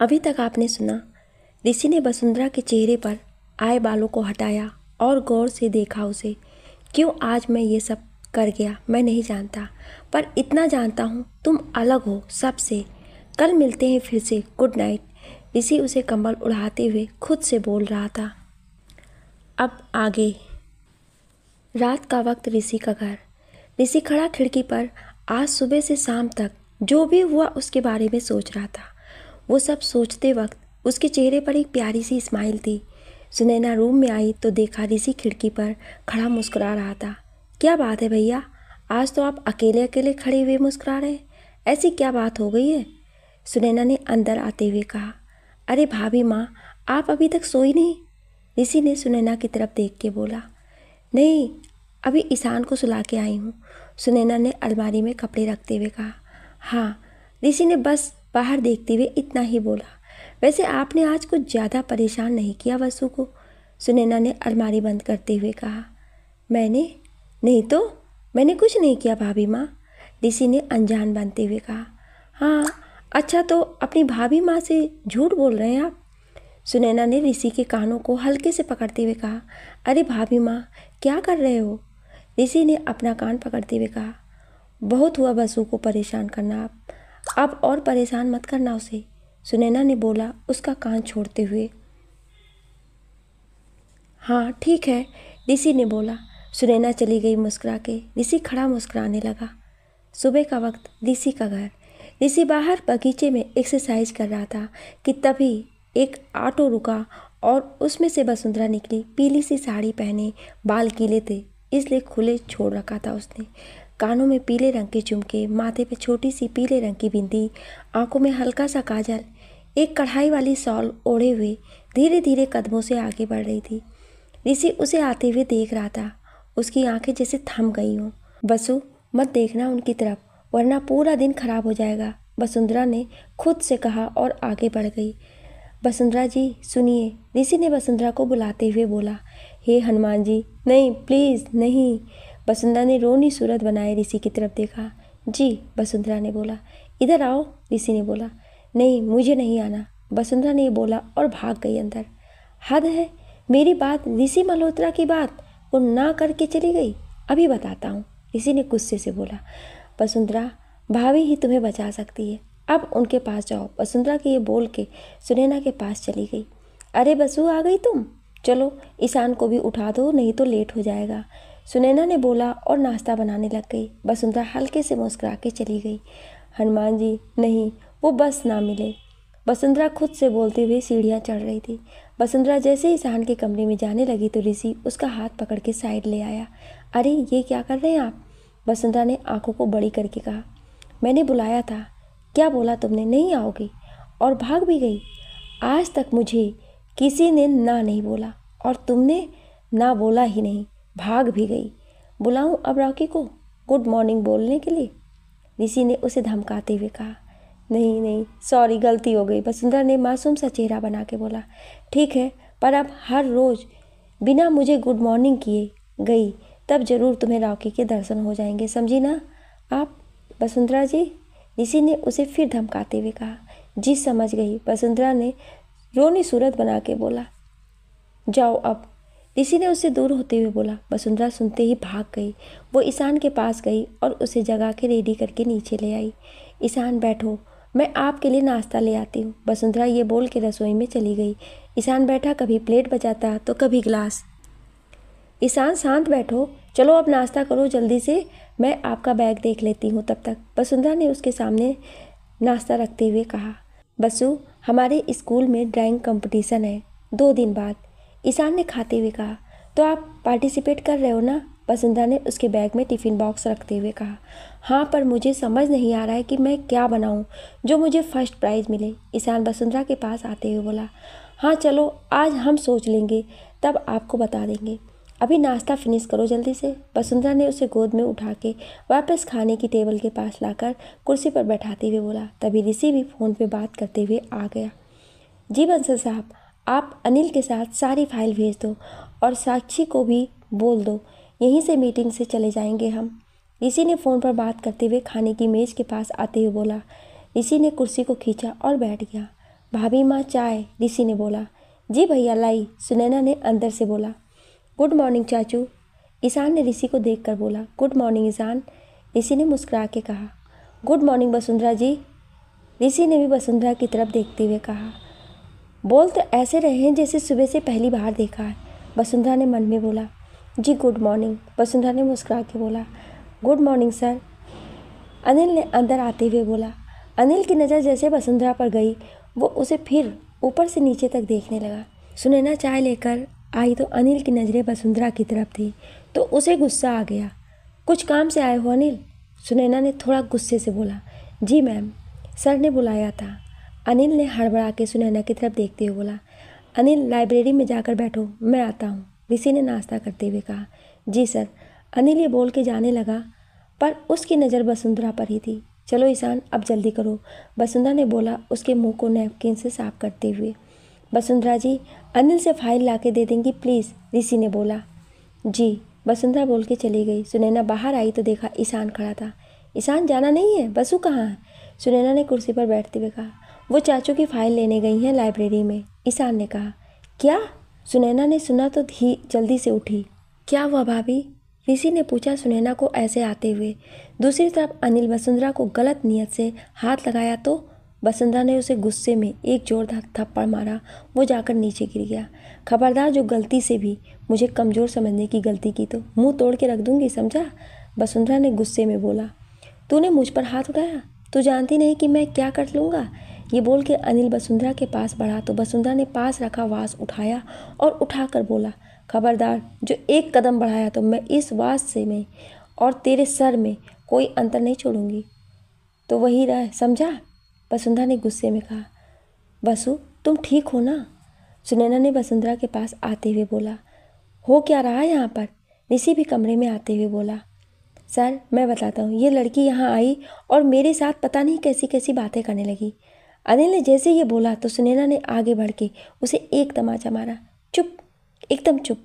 अभी तक आपने सुना ऋषि ने वसुंधरा के चेहरे पर आए बालों को हटाया और गौर से देखा उसे क्यों आज मैं ये सब कर गया मैं नहीं जानता पर इतना जानता हूँ तुम अलग हो सबसे कल मिलते हैं फिर से गुड नाइट ऋषि उसे कंबल उड़ाते हुए खुद से बोल रहा था अब आगे रात का वक्त ऋषि का घर ऋषि खड़ा खिड़की पर आज सुबह से शाम तक जो भी हुआ उसके बारे में सोच रहा था वो सब सोचते वक्त उसके चेहरे पर एक प्यारी सी स्माइल थी सुनैना रूम में आई तो देखा ऋषि खिड़की पर खड़ा मुस्कुरा रहा था क्या बात है भैया आज तो आप अकेले अकेले खड़े हुए मुस्कुरा रहे ऐसी क्या बात हो गई है सुनैना ने अंदर आते हुए कहा अरे भाभी माँ आप अभी तक सोई नहीं ऋषि ने सुनैना की तरफ देख के बोला नहीं अभी ईशान को सुला के आई हूँ सुनैना ने अलमारी में कपड़े रखते हुए कहा हाँ ऋषि ने बस बाहर देखते हुए इतना ही बोला वैसे आपने आज कुछ ज़्यादा परेशान नहीं किया वसु को सुनैना ने अलमारी बंद करते हुए कहा मैंने नहीं तो मैंने कुछ नहीं किया भाभी माँ डीसी ने अनजान बनते हुए कहा हाँ अच्छा तो अपनी भाभी माँ से झूठ बोल रहे हैं आप सुनैना ने ऋषि के कानों को हल्के से पकड़ते हुए कहा अरे भाभी माँ क्या कर रहे हो ऋषि ने अपना कान पकड़ते हुए कहा बहुत हुआ बसु को परेशान करना आप आप और परेशान मत करना उसे सुनैना ने बोला उसका कान छोड़ते हुए हाँ ठीक है ऋषि ने बोला सुनैना चली गई मुस्कुरा के ऋषि खड़ा मुस्कुराने लगा सुबह का वक्त ऋषि का घर ऋषि बाहर बगीचे में एक्सरसाइज कर रहा था कि तभी एक ऑटो रुका और उसमें से वसुंधरा निकली पीली सी साड़ी पहने बाल कीले थे इसलिए खुले छोड़ रखा था उसने कानों में पीले रंग के झुमके माथे पे छोटी सी पीले रंग की बिंदी आंखों में हल्का सा काजल एक कढ़ाई वाली सॉल ओढ़े हुए धीरे धीरे कदमों से आगे बढ़ रही थी ऋषि उसे आते हुए देख रहा था उसकी आंखें जैसे थम गई हों बसु मत देखना उनकी तरफ वरना पूरा दिन खराब हो जाएगा वसुंधरा ने खुद से कहा और आगे बढ़ गई वसुंधरा जी सुनिए ऋषि ने वसुंधरा को बुलाते हुए बोला हे हनुमान जी नहीं प्लीज़ नहीं वसुंधरा ने रोनी सूरत बनाए ऋषि की तरफ देखा जी वसुंधरा ने बोला इधर आओ ऋषि ने बोला नहीं मुझे नहीं आना वसुंधरा ने बोला और भाग गई अंदर हद है मेरी बात ऋषि मल्होत्रा की बात वो ना करके चली गई अभी बताता हूँ ऋषि ने गुस्से से बोला वसुंधरा भाभी ही तुम्हें बचा सकती है अब उनके पास जाओ वसुंधरा के ये बोल के सुनैना के पास चली गई अरे बसु आ गई तुम चलो ईशान को भी उठा दो नहीं तो लेट हो जाएगा सुनैना ने बोला और नाश्ता बनाने लग गई वसुंधरा हल्के से मुस्करा के चली गई हनुमान जी नहीं वो बस ना मिले वसुंधरा खुद से बोलते हुए सीढ़ियाँ चढ़ रही थी वसुंधरा जैसे ही सहन के कमरे में जाने लगी तो ऋषि उसका हाथ पकड़ के साइड ले आया अरे ये क्या कर रहे हैं आप वसुंधरा ने आंखों को बड़ी करके कहा मैंने बुलाया था क्या बोला तुमने नहीं आओगी और भाग भी गई आज तक मुझे किसी ने ना नहीं बोला और तुमने ना बोला ही नहीं भाग भी गई बुलाऊं अब रॉकी को गुड मॉर्निंग बोलने के लिए ऋषि ने उसे धमकाते हुए कहा नहीं नहीं सॉरी गलती हो गई वसुंधरा ने मासूम सा चेहरा बना के बोला ठीक है पर अब हर रोज़ बिना मुझे गुड मॉर्निंग किए गई तब जरूर तुम्हें रॉकी के दर्शन हो जाएंगे समझी ना आप वसुंधरा जी ऋषि ने उसे फिर धमकाते हुए कहा जी समझ गई वसुंधरा ने रोनी सूरत बना के बोला जाओ अब ऋषि ने उससे दूर होते हुए बोला वसुंधरा सुनते ही भाग गई वो ईशान के पास गई और उसे जगा के रेडी करके नीचे ले आई ईशान बैठो मैं आपके लिए नाश्ता ले आती हूँ वसुंधरा ये बोल के रसोई में चली गई ईशान बैठा कभी प्लेट बजाता तो कभी गिलास ईशान शांत बैठो चलो अब नाश्ता करो जल्दी से मैं आपका बैग देख लेती हूँ तब तक वसुंधरा ने उसके सामने नाश्ता रखते हुए कहा बसु हमारे स्कूल में ड्राइंग कंपटीशन है दो दिन बाद ईशान ने खाते हुए कहा तो आप पार्टिसिपेट कर रहे हो ना वसुंधरा ने उसके बैग में टिफ़िन बॉक्स रखते हुए कहा हाँ पर मुझे समझ नहीं आ रहा है कि मैं क्या बनाऊँ जो मुझे फर्स्ट प्राइज़ मिले ईशान वसुंधरा के पास आते हुए बोला हाँ चलो आज हम सोच लेंगे तब आपको बता देंगे अभी नाश्ता फिनिश करो जल्दी से वसुंधरा ने उसे गोद में उठा के वापस खाने की टेबल के पास लाकर कुर्सी पर बैठाते हुए बोला तभी ऋषि भी फ़ोन पे बात करते हुए आ गया जी बंसल साहब आप अनिल के साथ सारी फाइल भेज दो और साक्षी को भी बोल दो यहीं से मीटिंग से चले जाएंगे हम ऋषि ने फ़ोन पर बात करते हुए खाने की मेज़ के पास आते हुए बोला ऋषि ने कुर्सी को खींचा और बैठ गया भाभी माँ चाय ऋषि ने बोला जी भैया लाई सुनैना ने अंदर से बोला गुड मॉर्निंग चाचू ईशान ने ऋषि को देखकर बोला गुड मॉर्निंग ईशान ऋषि ने मुस्कुरा के कहा गुड मॉर्निंग वसुंधरा जी ऋषि ने भी वसुंधरा की तरफ देखते हुए कहा बोल तो ऐसे रहे हैं जैसे सुबह से पहली बार देखा है वसुंधरा ने मन में बोला जी गुड मॉर्निंग वसुंधरा ने मुस्कुरा के बोला गुड मॉर्निंग सर अनिल ने अंदर आते हुए बोला अनिल की नज़र जैसे वसुंधरा पर गई वो उसे फिर ऊपर से नीचे तक देखने लगा सुनैना चाय लेकर आई तो अनिल की नज़रें वसुंधरा की तरफ थी तो उसे गुस्सा आ गया कुछ काम से आए हो अनिल सुनैना ने थोड़ा गुस्से से बोला जी मैम सर ने बुलाया था अनिल ने हड़बड़ा के सुनैना की तरफ देखते हुए बोला अनिल लाइब्रेरी में जाकर बैठो मैं आता हूँ ऋषि ने नाश्ता करते हुए कहा जी सर अनिल ये बोल के जाने लगा पर उसकी नज़र वसुंधरा पर ही थी चलो ईशान अब जल्दी करो वसुंधरा ने बोला उसके मुंह को नैपकिन से साफ करते हुए वसुंधरा जी अनिल से फाइल ला के दे देंगी प्लीज़ ऋषि ने बोला जी वसुंधरा बोल के चली गई सुनैना बाहर आई तो देखा ईशान खड़ा था ईशान जाना नहीं है बसु कहाँ है सुनैना ने कुर्सी पर बैठते हुए कहा वो चाचू की फ़ाइल लेने गई हैं लाइब्रेरी में ईशान ने कहा क्या सुनैना ने सुना तो धी जल्दी से उठी क्या हुआ भाभी ऋषि ने पूछा सुनैना को ऐसे आते हुए दूसरी तरफ अनिल वसुंधरा को गलत नीयत से हाथ लगाया तो वसुंधरा ने उसे गुस्से में एक जोरदार थप्पड़ मारा वो जाकर नीचे गिर गया खबरदार जो गलती से भी मुझे कमज़ोर समझने की गलती की तो मुंह तोड़ के रख दूंगी समझा वसुंधरा ने गुस्से में बोला तूने मुझ पर हाथ उठाया तू जानती नहीं कि मैं क्या कर लूँगा ये बोल के अनिल वसुंधरा के पास बढ़ा तो वसुंधरा ने पास रखा वास उठाया और उठाकर बोला खबरदार जो एक कदम बढ़ाया तो मैं इस वास से में और तेरे सर में कोई अंतर नहीं छोड़ूंगी तो वही रह समझा वसुंधरा ने गुस्से में कहा वसु तुम ठीक हो ना सुनैना ने वसुंधरा के पास आते हुए बोला हो क्या रहा है यहाँ पर निशी भी कमरे में आते हुए बोला सर मैं बताता हूँ ये लड़की यहाँ आई और मेरे साथ पता नहीं कैसी कैसी बातें करने लगी अनिल ने जैसे ये बोला तो सुनैना ने आगे बढ़ के उसे एक तमाचा मारा चुप एकदम चुप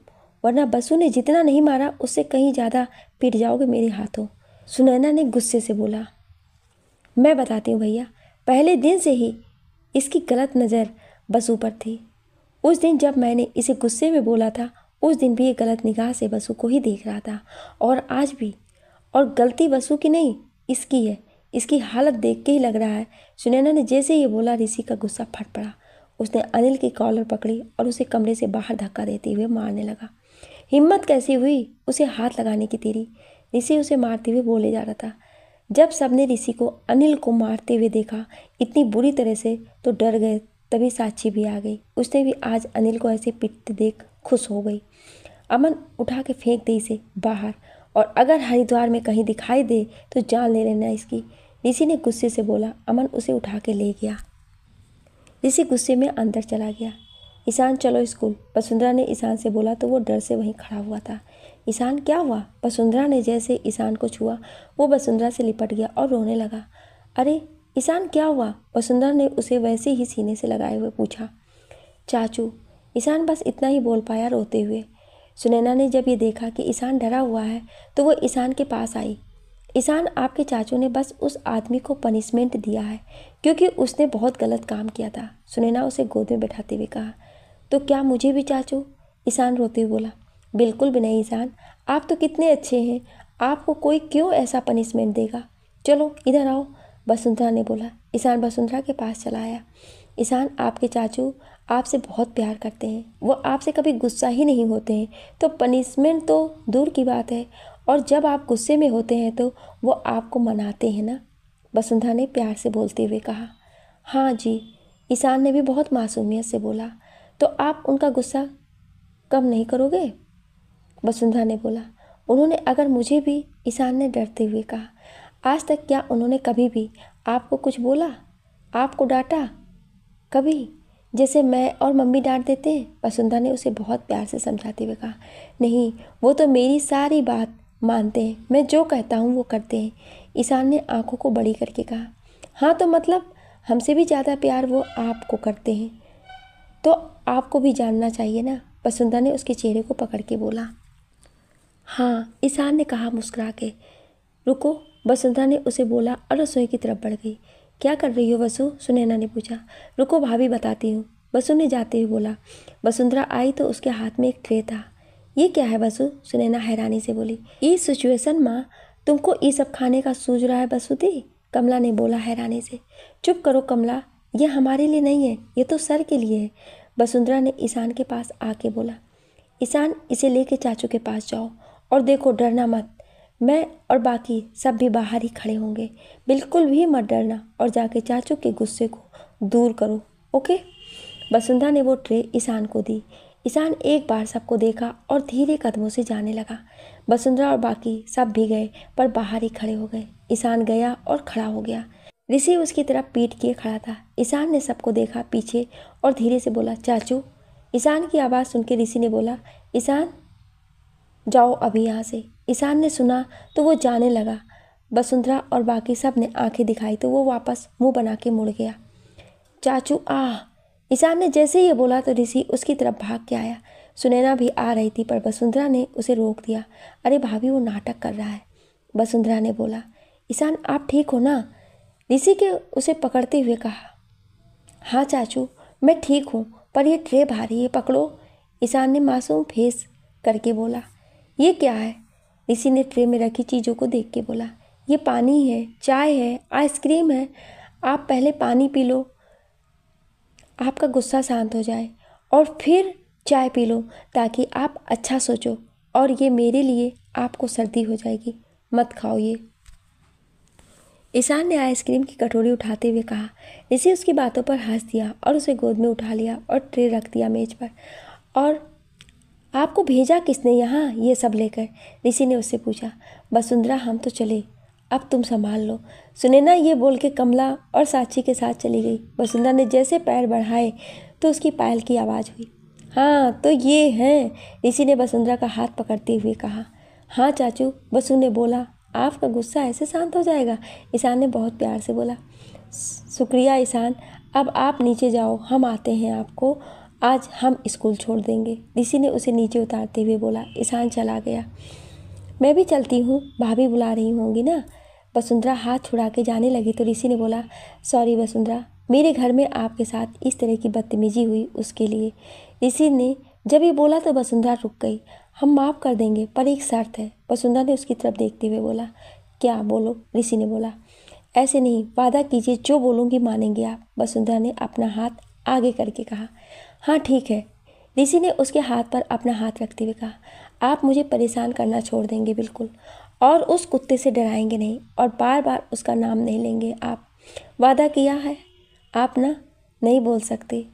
वरना बसु ने जितना नहीं मारा उससे कहीं ज़्यादा पिट जाओगे मेरे हाथों सुनैना ने गुस्से से बोला मैं बताती हूँ भैया पहले दिन से ही इसकी गलत नज़र बसु पर थी उस दिन जब मैंने इसे गुस्से में बोला था उस दिन भी ये गलत निगाह से बसु को ही देख रहा था और आज भी और गलती बसु की नहीं इसकी है इसकी हालत देख के ही लग रहा है सुनैना ने जैसे ये बोला ऋषि का गुस्सा फट पड़ा उसने अनिल की कॉलर पकड़ी और उसे कमरे से बाहर धक्का देते हुए मारने लगा हिम्मत कैसी हुई उसे हाथ लगाने की तेरी ऋषि उसे मारते हुए बोले जा रहा था जब सबने ऋषि को अनिल को मारते हुए देखा इतनी बुरी तरह से तो डर गए तभी साक्षी भी आ गई उसने भी आज अनिल को ऐसे पिटते देख खुश हो गई अमन उठा के फेंक दी इसे बाहर और अगर हरिद्वार में कहीं दिखाई दे तो जान ले लेना इसकी ऋषि ने गुस्से से बोला अमन उसे उठा के ले गया ऋषि गुस्से में अंदर चला गया ईशान चलो स्कूल वसुंधरा ने ईशान से बोला तो वो डर से वहीं खड़ा हुआ था ईशान क्या हुआ वसुंधरा ने जैसे ईशान को छुआ वो वसुंधरा से लिपट गया और रोने लगा अरे ईशान क्या हुआ वसुंधरा ने उसे वैसे ही सीने से लगाए हुए पूछा चाचू ईशान बस इतना ही बोल पाया रोते हुए सुनैना ने जब ये देखा कि ईशान डरा हुआ है तो वो ईशान के पास आई ईशान आपके चाचू ने बस उस आदमी को पनिशमेंट दिया है क्योंकि उसने बहुत गलत काम किया था सुनैना उसे गोद में बैठाते हुए कहा तो क्या मुझे भी चाचू ईशान रोते हुए बोला बिल्कुल भी नहीं ईशान आप तो कितने अच्छे हैं आपको कोई क्यों ऐसा पनिशमेंट देगा चलो इधर आओ वसुंधरा ने बोला ईशान वसुंधरा के पास चला आया ईशान आपके चाचू आपसे बहुत प्यार करते हैं वो आपसे कभी गुस्सा ही नहीं होते हैं तो पनिशमेंट तो दूर की बात है और जब आप गुस्से में होते हैं तो वो आपको मनाते हैं ना वसुंधरा ने प्यार से बोलते हुए कहा हाँ जी ईशान ने भी बहुत मासूमियत से बोला तो आप उनका गुस्सा कम नहीं करोगे वसुंधरा ने बोला उन्होंने अगर मुझे भी ईशान ने डरते हुए कहा आज तक क्या उन्होंने कभी भी आपको कुछ बोला आपको डांटा कभी जैसे मैं और मम्मी डांट देते हैं वसुंधरा ने उसे बहुत प्यार से समझाते हुए कहा नहीं वो तो मेरी सारी बात मानते हैं मैं जो कहता हूँ वो करते हैं ईशान ने आंखों को बड़ी करके कहा हाँ तो मतलब हमसे भी ज़्यादा प्यार वो आपको करते हैं तो आपको भी जानना चाहिए ना वसुंधरा ने उसके चेहरे को पकड़ के बोला हाँ ईशान ने कहा मुस्कुरा के रुको वसुंधरा ने उसे बोला और रसोई की तरफ बढ़ गई क्या कर रही हो वसु सुनैना ने पूछा रुको भाभी बताती हूँ वसु ने जाते हुए बोला वसुंधरा आई तो उसके हाथ में एक ट्रे था ये क्या है बसु सुनैना हैरानी से बोली इस सिचुएशन माँ तुमको ये सब खाने का सूझ रहा है बसुती कमला ने बोला हैरानी से चुप करो कमला यह हमारे लिए नहीं है ये तो सर के लिए है वसुंधरा ने ईशान के पास आके बोला ईशान इसे लेके चाचू के पास जाओ और देखो डरना मत मैं और बाकी सब भी बाहर ही खड़े होंगे बिल्कुल भी मत डरना और जाके चाचू के गुस्से को दूर करो ओके वसुंधरा ने वो ट्रे ईशान को दी ईशान एक बार सबको देखा और धीरे कदमों से जाने लगा वसुंधरा और बाकी सब भी गए पर बाहर ही खड़े हो गए ईशान गया और खड़ा हो गया ऋषि उसकी तरफ पीट किए खड़ा था ईशान ने सबको देखा पीछे और धीरे से बोला चाचू ईशान की आवाज़ सुन के ऋषि ने बोला ईशान जाओ अभी यहाँ से ईशान ने सुना तो वो जाने लगा वसुंधरा और बाकी सब ने आंखें दिखाई तो वो वापस मुंह बना के मुड़ गया चाचू आह ईशान ने जैसे ही ये बोला तो ऋषि उसकी तरफ भाग के आया सुनैना भी आ रही थी पर वसुंधरा ने उसे रोक दिया अरे भाभी वो नाटक कर रहा है वसुंधरा ने बोला ईशान आप ठीक हो ना ऋषि के उसे पकड़ते हुए कहा हाँ चाचू मैं ठीक हूँ पर यह ट्रे भारी है पकड़ो ईशान ने मासूम फेस करके बोला ये क्या है ऋषि ने ट्रे में रखी चीज़ों को देख के बोला ये पानी है चाय है आइसक्रीम है आप पहले पानी पी लो आपका गुस्सा शांत हो जाए और फिर चाय पी लो ताकि आप अच्छा सोचो और ये मेरे लिए आपको सर्दी हो जाएगी मत खाओ ये ईशान ने आइसक्रीम की कटोरी उठाते हुए कहा इसे उसकी बातों पर हंस दिया और उसे गोद में उठा लिया और ट्रे रख दिया मेज पर और आपको भेजा किसने यहाँ ये सब लेकर ऋषि ने उससे पूछा वसुंधरा हम तो चले अब तुम संभाल लो सुनैना ये बोल के कमला और साक्षी के साथ चली गई वसुंधरा ने जैसे पैर बढ़ाए तो उसकी पायल की आवाज़ हुई हाँ तो ये हैं ऋषि ने वसुंधरा का हाथ पकड़ते हुए कहा हाँ चाचू वसु ने बोला आपका गुस्सा ऐसे शांत हो जाएगा ईशान ने बहुत प्यार से बोला शुक्रिया ईशान अब आप नीचे जाओ हम आते हैं आपको आज हम स्कूल छोड़ देंगे ऋषि ने उसे नीचे उतारते हुए बोला ईशान चला गया मैं भी चलती हूँ भाभी बुला रही होंगी ना वसुंधरा हाथ छुड़ा के जाने लगी तो ऋषि ने बोला सॉरी वसुंधरा मेरे घर में आपके साथ इस तरह की बदतमीजी हुई उसके लिए ऋषि ने जब ये बोला तो वसुंधरा रुक गई हम माफ़ कर देंगे पर एक शर्त है वसुंधरा ने उसकी तरफ देखते हुए बोला क्या बोलो ऋषि ने बोला ऐसे नहीं वादा कीजिए जो बोलूँगी मानेंगे आप वसुंधरा ने अपना हाथ आगे करके कहा हाँ ठीक है ऋषि ने उसके हाथ पर अपना हाथ रखते हुए कहा आप मुझे परेशान करना छोड़ देंगे बिल्कुल और उस कुत्ते से डराएंगे नहीं और बार बार उसका नाम नहीं लेंगे आप वादा किया है आप ना नहीं बोल सकते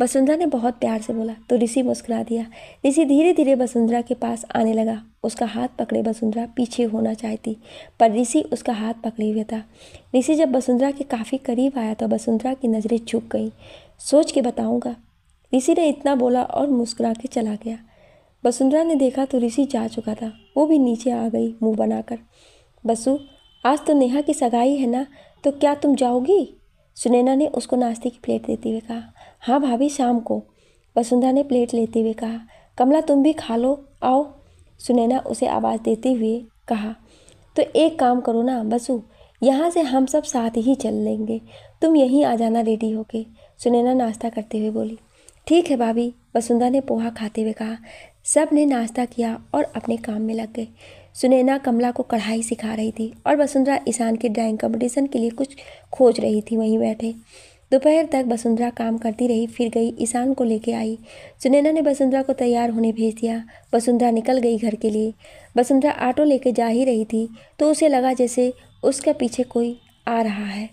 वसुंधरा ने बहुत प्यार से बोला तो ऋषि मुस्कुरा दिया ऋषि धीरे धीरे वसुंधरा के पास आने लगा उसका हाथ पकड़े वसुंधरा पीछे होना चाहती पर ऋषि उसका हाथ पकड़े हुए था ऋषि जब वसुंधरा के काफ़ी करीब आया तो वसुंधरा की नज़रें झुक गई सोच के बताऊँगा ऋषि ने इतना बोला और मुस्कुरा के चला गया वसुंधरा ने देखा तो ऋषि जा चुका था वो भी नीचे आ गई मुंह बनाकर बसु आज तो नेहा की सगाई है ना तो क्या तुम जाओगी सुनैना ने उसको नाश्ते की प्लेट देते हुए कहा हाँ भाभी शाम को वसुंधरा ने प्लेट लेते हुए कहा कमला तुम भी खा लो आओ सुनैना उसे आवाज़ देते हुए कहा तो एक काम करो ना बसु यहाँ से हम सब साथ ही चल लेंगे तुम यहीं आ जाना रेडी होके सुनैना नाश्ता करते हुए बोली ठीक है भाभी वसुंधरा ने पोहा खाते हुए कहा सब ने नाश्ता किया और अपने काम में लग गए सुनैना कमला को कढ़ाई सिखा रही थी और वसुंधरा ईशान के ड्राइंग कंपटीशन के लिए कुछ खोज रही थी वहीं बैठे दोपहर तक वसुंधरा काम करती रही फिर गई ईशान को लेके आई सुनैना ने वसुंधरा को तैयार होने भेज दिया वसुंधरा निकल गई घर के लिए वसुंधरा ऑटो लेके जा ही रही थी तो उसे लगा जैसे उसके पीछे कोई आ रहा है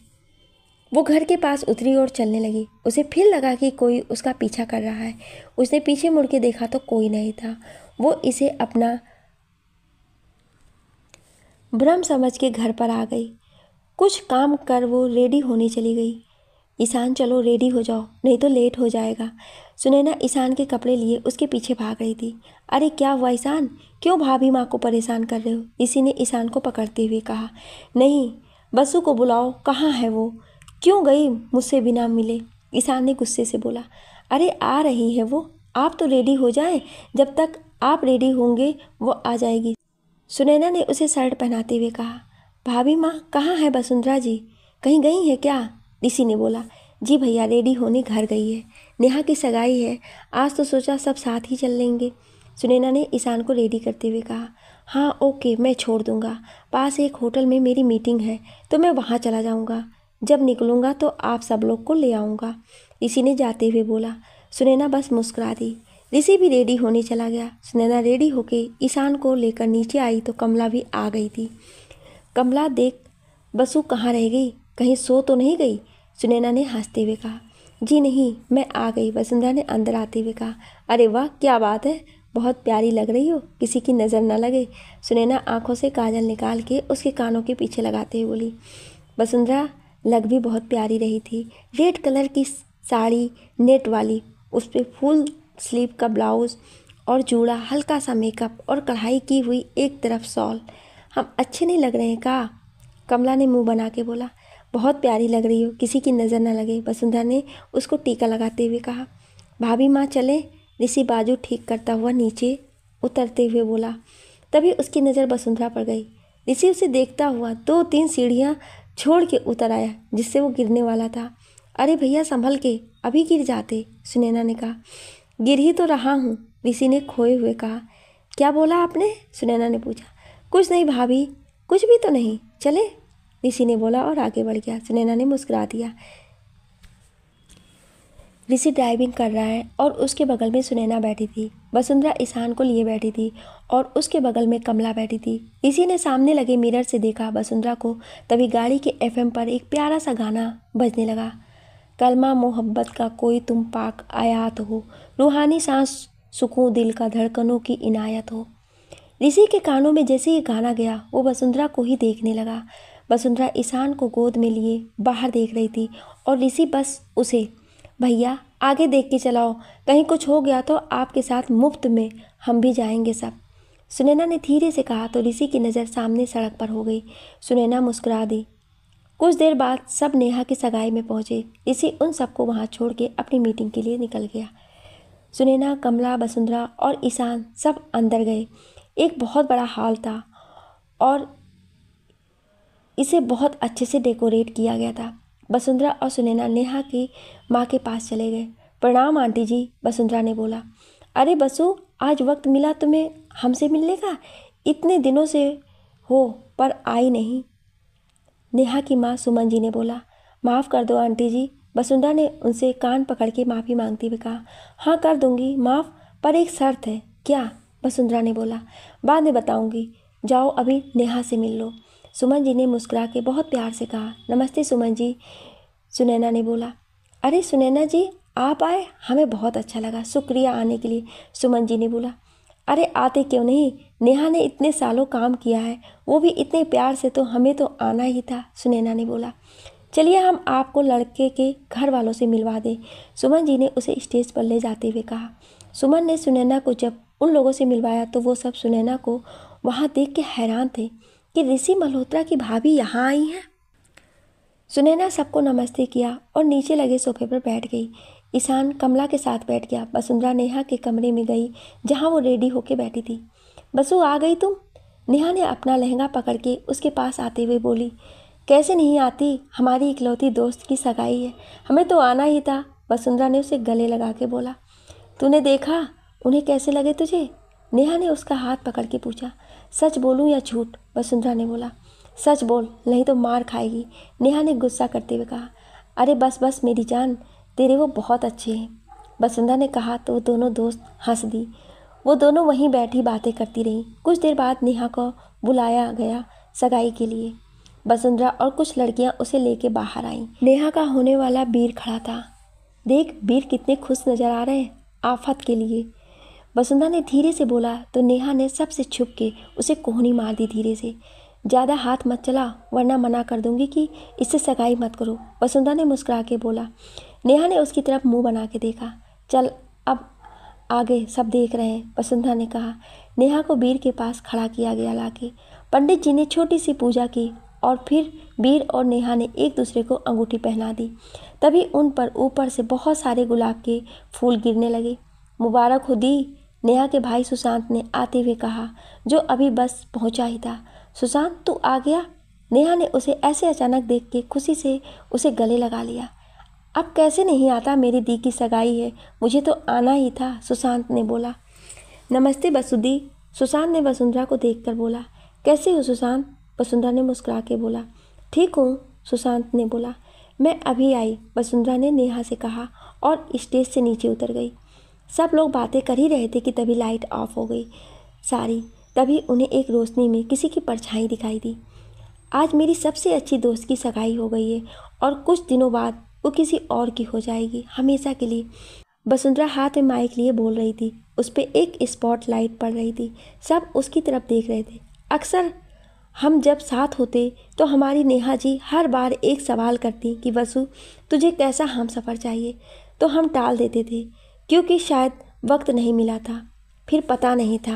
वो घर के पास उतरी और चलने लगी उसे फिर लगा कि कोई उसका पीछा कर रहा है उसने पीछे मुड़ के देखा तो कोई नहीं था वो इसे अपना भ्रम समझ के घर पर आ गई कुछ काम कर वो रेडी होने चली गई ईशान चलो रेडी हो जाओ नहीं तो लेट हो जाएगा सुनैना ईशान के कपड़े लिए उसके पीछे भाग रही थी अरे क्या हुआ ईशान क्यों भाभी माँ को परेशान कर रहे हो इसी ने ईशान को पकड़ते हुए कहा नहीं बसु को बुलाओ कहाँ है वो क्यों गई मुझसे बिना मिले ईशान ने गुस्से से बोला अरे आ रही है वो आप तो रेडी हो जाए जब तक आप रेडी होंगे वो आ जाएगी सुनैना ने उसे शर्ट पहनाते हुए कहा भाभी माँ कहाँ है वसुंधरा जी कहीं गई हैं क्या ऋषि ने बोला जी भैया रेडी होने घर गई है नेहा की सगाई है आज तो सोचा सब साथ ही चल लेंगे सुनैना ने ईशान को रेडी करते हुए कहा हाँ ओके मैं छोड़ दूँगा पास एक होटल में मेरी मीटिंग है तो मैं वहाँ चला जाऊँगा जब निकलूँगा तो आप सब लोग को ले आऊँगा ऋषि ने जाते हुए बोला सुनैना बस मुस्कुरा दी ऋषि भी रेडी होने चला गया सुनैना रेडी होके ईशान को लेकर नीचे आई तो कमला भी आ गई थी कमला देख बसु कहाँ रह गई कहीं सो तो नहीं गई सुनैना ने हंसते हुए कहा जी नहीं मैं आ गई वसुंधरा ने अंदर आते हुए कहा अरे वाह क्या बात है बहुत प्यारी लग रही हो किसी की नज़र ना लगे सुनैना आंखों से काजल निकाल के उसके कानों के पीछे लगाते हुए बोली वसुंधरा लग भी बहुत प्यारी रही थी रेड कलर की साड़ी नेट वाली उस पर फुल स्लीव का ब्लाउज़ और जूड़ा हल्का सा मेकअप और कढ़ाई की हुई एक तरफ सॉल हम अच्छे नहीं लग रहे हैं का कमला ने मुंह बना के बोला बहुत प्यारी लग रही हो किसी की नज़र ना लगे वसुंधरा ने उसको टीका लगाते हुए कहा भाभी माँ चले ऋषि बाजू ठीक करता हुआ नीचे उतरते हुए बोला तभी उसकी नज़र वसुंधरा पर गई ऋषि उसे देखता हुआ दो तीन सीढ़ियाँ छोड़ के उतर आया जिससे वो गिरने वाला था अरे भैया संभल के अभी गिर जाते सुनैना ने कहा गिर ही तो रहा हूँ ऋषि ने खोए हुए कहा क्या बोला आपने सुनैना ने पूछा कुछ नहीं भाभी कुछ भी तो नहीं चले ऋषि ने बोला और आगे बढ़ गया सुनैना ने मुस्कुरा दिया ऋषि ड्राइविंग कर रहा है और उसके बगल में सुनैना बैठी थी वसुंधरा ईशान को लिए बैठी थी और उसके बगल में कमला बैठी थी इसी ने सामने लगे मिरर से देखा वसुंधरा को तभी गाड़ी के एफएम पर एक प्यारा सा गाना बजने लगा कलमा मोहब्बत का कोई तुम पाक आयात हो रूहानी सांस सुकून दिल का धड़कनों की इनायत हो ऋषि के कानों में जैसे ही गाना गया वो वसुंधरा को ही देखने लगा वसुंधरा ईशान को गोद में लिए बाहर देख रही थी और ऋषि बस उसे भैया आगे देख के चलाओ कहीं कुछ हो गया तो आपके साथ मुफ्त में हम भी जाएंगे सब सुनैना ने धीरे से कहा तो ऋषि की नज़र सामने सड़क पर हो गई सुनैना मुस्कुरा दी कुछ देर बाद सब नेहा की सगाई में पहुंचे ऋषि उन सबको वहां छोड़ के अपनी मीटिंग के लिए निकल गया सुनैना कमला वसुंधरा और ईशान सब अंदर गए एक बहुत बड़ा हॉल था और इसे बहुत अच्छे से डेकोरेट किया गया था वसुंधरा और सुनैना नेहा की माँ के पास चले गए प्रणाम आंटी जी वसुंधरा ने बोला अरे बसु आज वक्त मिला तुम्हें हमसे मिलने का इतने दिनों से हो पर आई नहीं नेहा की माँ सुमन जी ने बोला माफ़ कर दो आंटी जी वसुंधरा ने उनसे कान पकड़ के माफ़ी मांगते हुए कहा हाँ कर दूंगी माफ़ पर एक शर्त है क्या वसुंधरा ने बोला बाद में बताऊंगी जाओ अभी नेहा से मिल लो सुमन जी ने मुस्कुरा के बहुत प्यार से कहा नमस्ते सुमन जी सुनैना ने बोला अरे सुनैना जी आप आए हमें बहुत अच्छा लगा शुक्रिया आने के लिए सुमन जी ने बोला अरे आते क्यों नहीं नेहा ने इतने सालों काम किया है वो भी इतने प्यार से तो हमें तो आना ही था सुनैना ने बोला चलिए हम आपको लड़के के घर वालों से मिलवा दें सुमन जी ने उसे स्टेज पर ले जाते हुए कहा सुमन ने सुनैना को जब उन लोगों से मिलवाया तो वो सब सुनैना को वहाँ देख के हैरान थे कि ऋषि मल्होत्रा की भाभी यहाँ आई हैं सुनैना सबको नमस्ते किया और नीचे लगे सोफे पर बैठ गई ईशान कमला के साथ बैठ गया वसुंधरा नेहा के कमरे में गई जहाँ वो रेडी होके बैठी थी बसु आ गई तुम नेहा ने अपना लहंगा पकड़ के उसके पास आते हुए बोली कैसे नहीं आती हमारी इकलौती दोस्त की सगाई है हमें तो आना ही था वसुंधरा ने उसे गले लगा के बोला तूने देखा उन्हें कैसे लगे तुझे नेहा ने उसका हाथ पकड़ के पूछा सच बोलूँ या झूठ वसुंधरा ने बोला सच बोल नहीं तो मार खाएगी नेहा ने गुस्सा करते हुए कहा अरे बस बस मेरी जान तेरे वो बहुत अच्छे हैं वसुंधरा ने कहा तो वो दोनों दोस्त हंस दी वो दोनों वहीं बैठी बातें करती रहीं कुछ देर बाद नेहा को बुलाया गया सगाई के लिए वसुंधरा और कुछ लड़कियां उसे लेके बाहर आईं नेहा का होने वाला बीर खड़ा था देख बीर कितने खुश नज़र आ रहे हैं आफत के लिए वसुंधा ने धीरे से बोला तो नेहा ने सबसे छुप के उसे कोहनी मार दी धीरे से ज़्यादा हाथ मत चला वरना मना कर दूंगी कि इससे सगाई मत करो वसुंधा ने मुस्कुरा के बोला नेहा ने उसकी तरफ मुंह बना के देखा चल अब आगे सब देख रहे हैं वसुंधा ने कहा नेहा को बीर के पास खड़ा किया गया लाके पंडित जी ने छोटी सी पूजा की और फिर बीर और नेहा ने एक दूसरे को अंगूठी पहना दी तभी उन पर ऊपर से बहुत सारे गुलाब के फूल गिरने लगे मुबारक हो दी नेहा के भाई सुशांत ने आते हुए कहा जो अभी बस पहुंचा ही था सुशांत तू आ गया नेहा ने उसे ऐसे अचानक देख के खुशी से उसे गले लगा लिया अब कैसे नहीं आता मेरी दी की सगाई है मुझे तो आना ही था सुशांत ने बोला नमस्ते बसुदी सुशांत ने वसुंधरा को देख बोला कैसे हो सुशांत वसुंधरा ने मुस्कुरा के बोला ठीक हूँ सुशांत ने बोला मैं अभी आई वसुंधरा ने नेहा से कहा और स्टेज से नीचे उतर गई सब लोग बातें कर ही रहे थे कि तभी लाइट ऑफ हो गई सारी तभी उन्हें एक रोशनी में किसी की परछाई दिखाई दी आज मेरी सबसे अच्छी दोस्त की सगाई हो गई है और कुछ दिनों बाद वो किसी और की हो जाएगी हमेशा के लिए वसुंधरा हाथ में माइक लिए बोल रही थी उस पर एक स्पॉट लाइट पड़ रही थी सब उसकी तरफ देख रहे थे अक्सर हम जब साथ होते तो हमारी नेहा जी हर बार एक सवाल करती कि वसु तुझे कैसा हम सफ़र चाहिए तो हम टाल देते थे क्योंकि शायद वक्त नहीं मिला था फिर पता नहीं था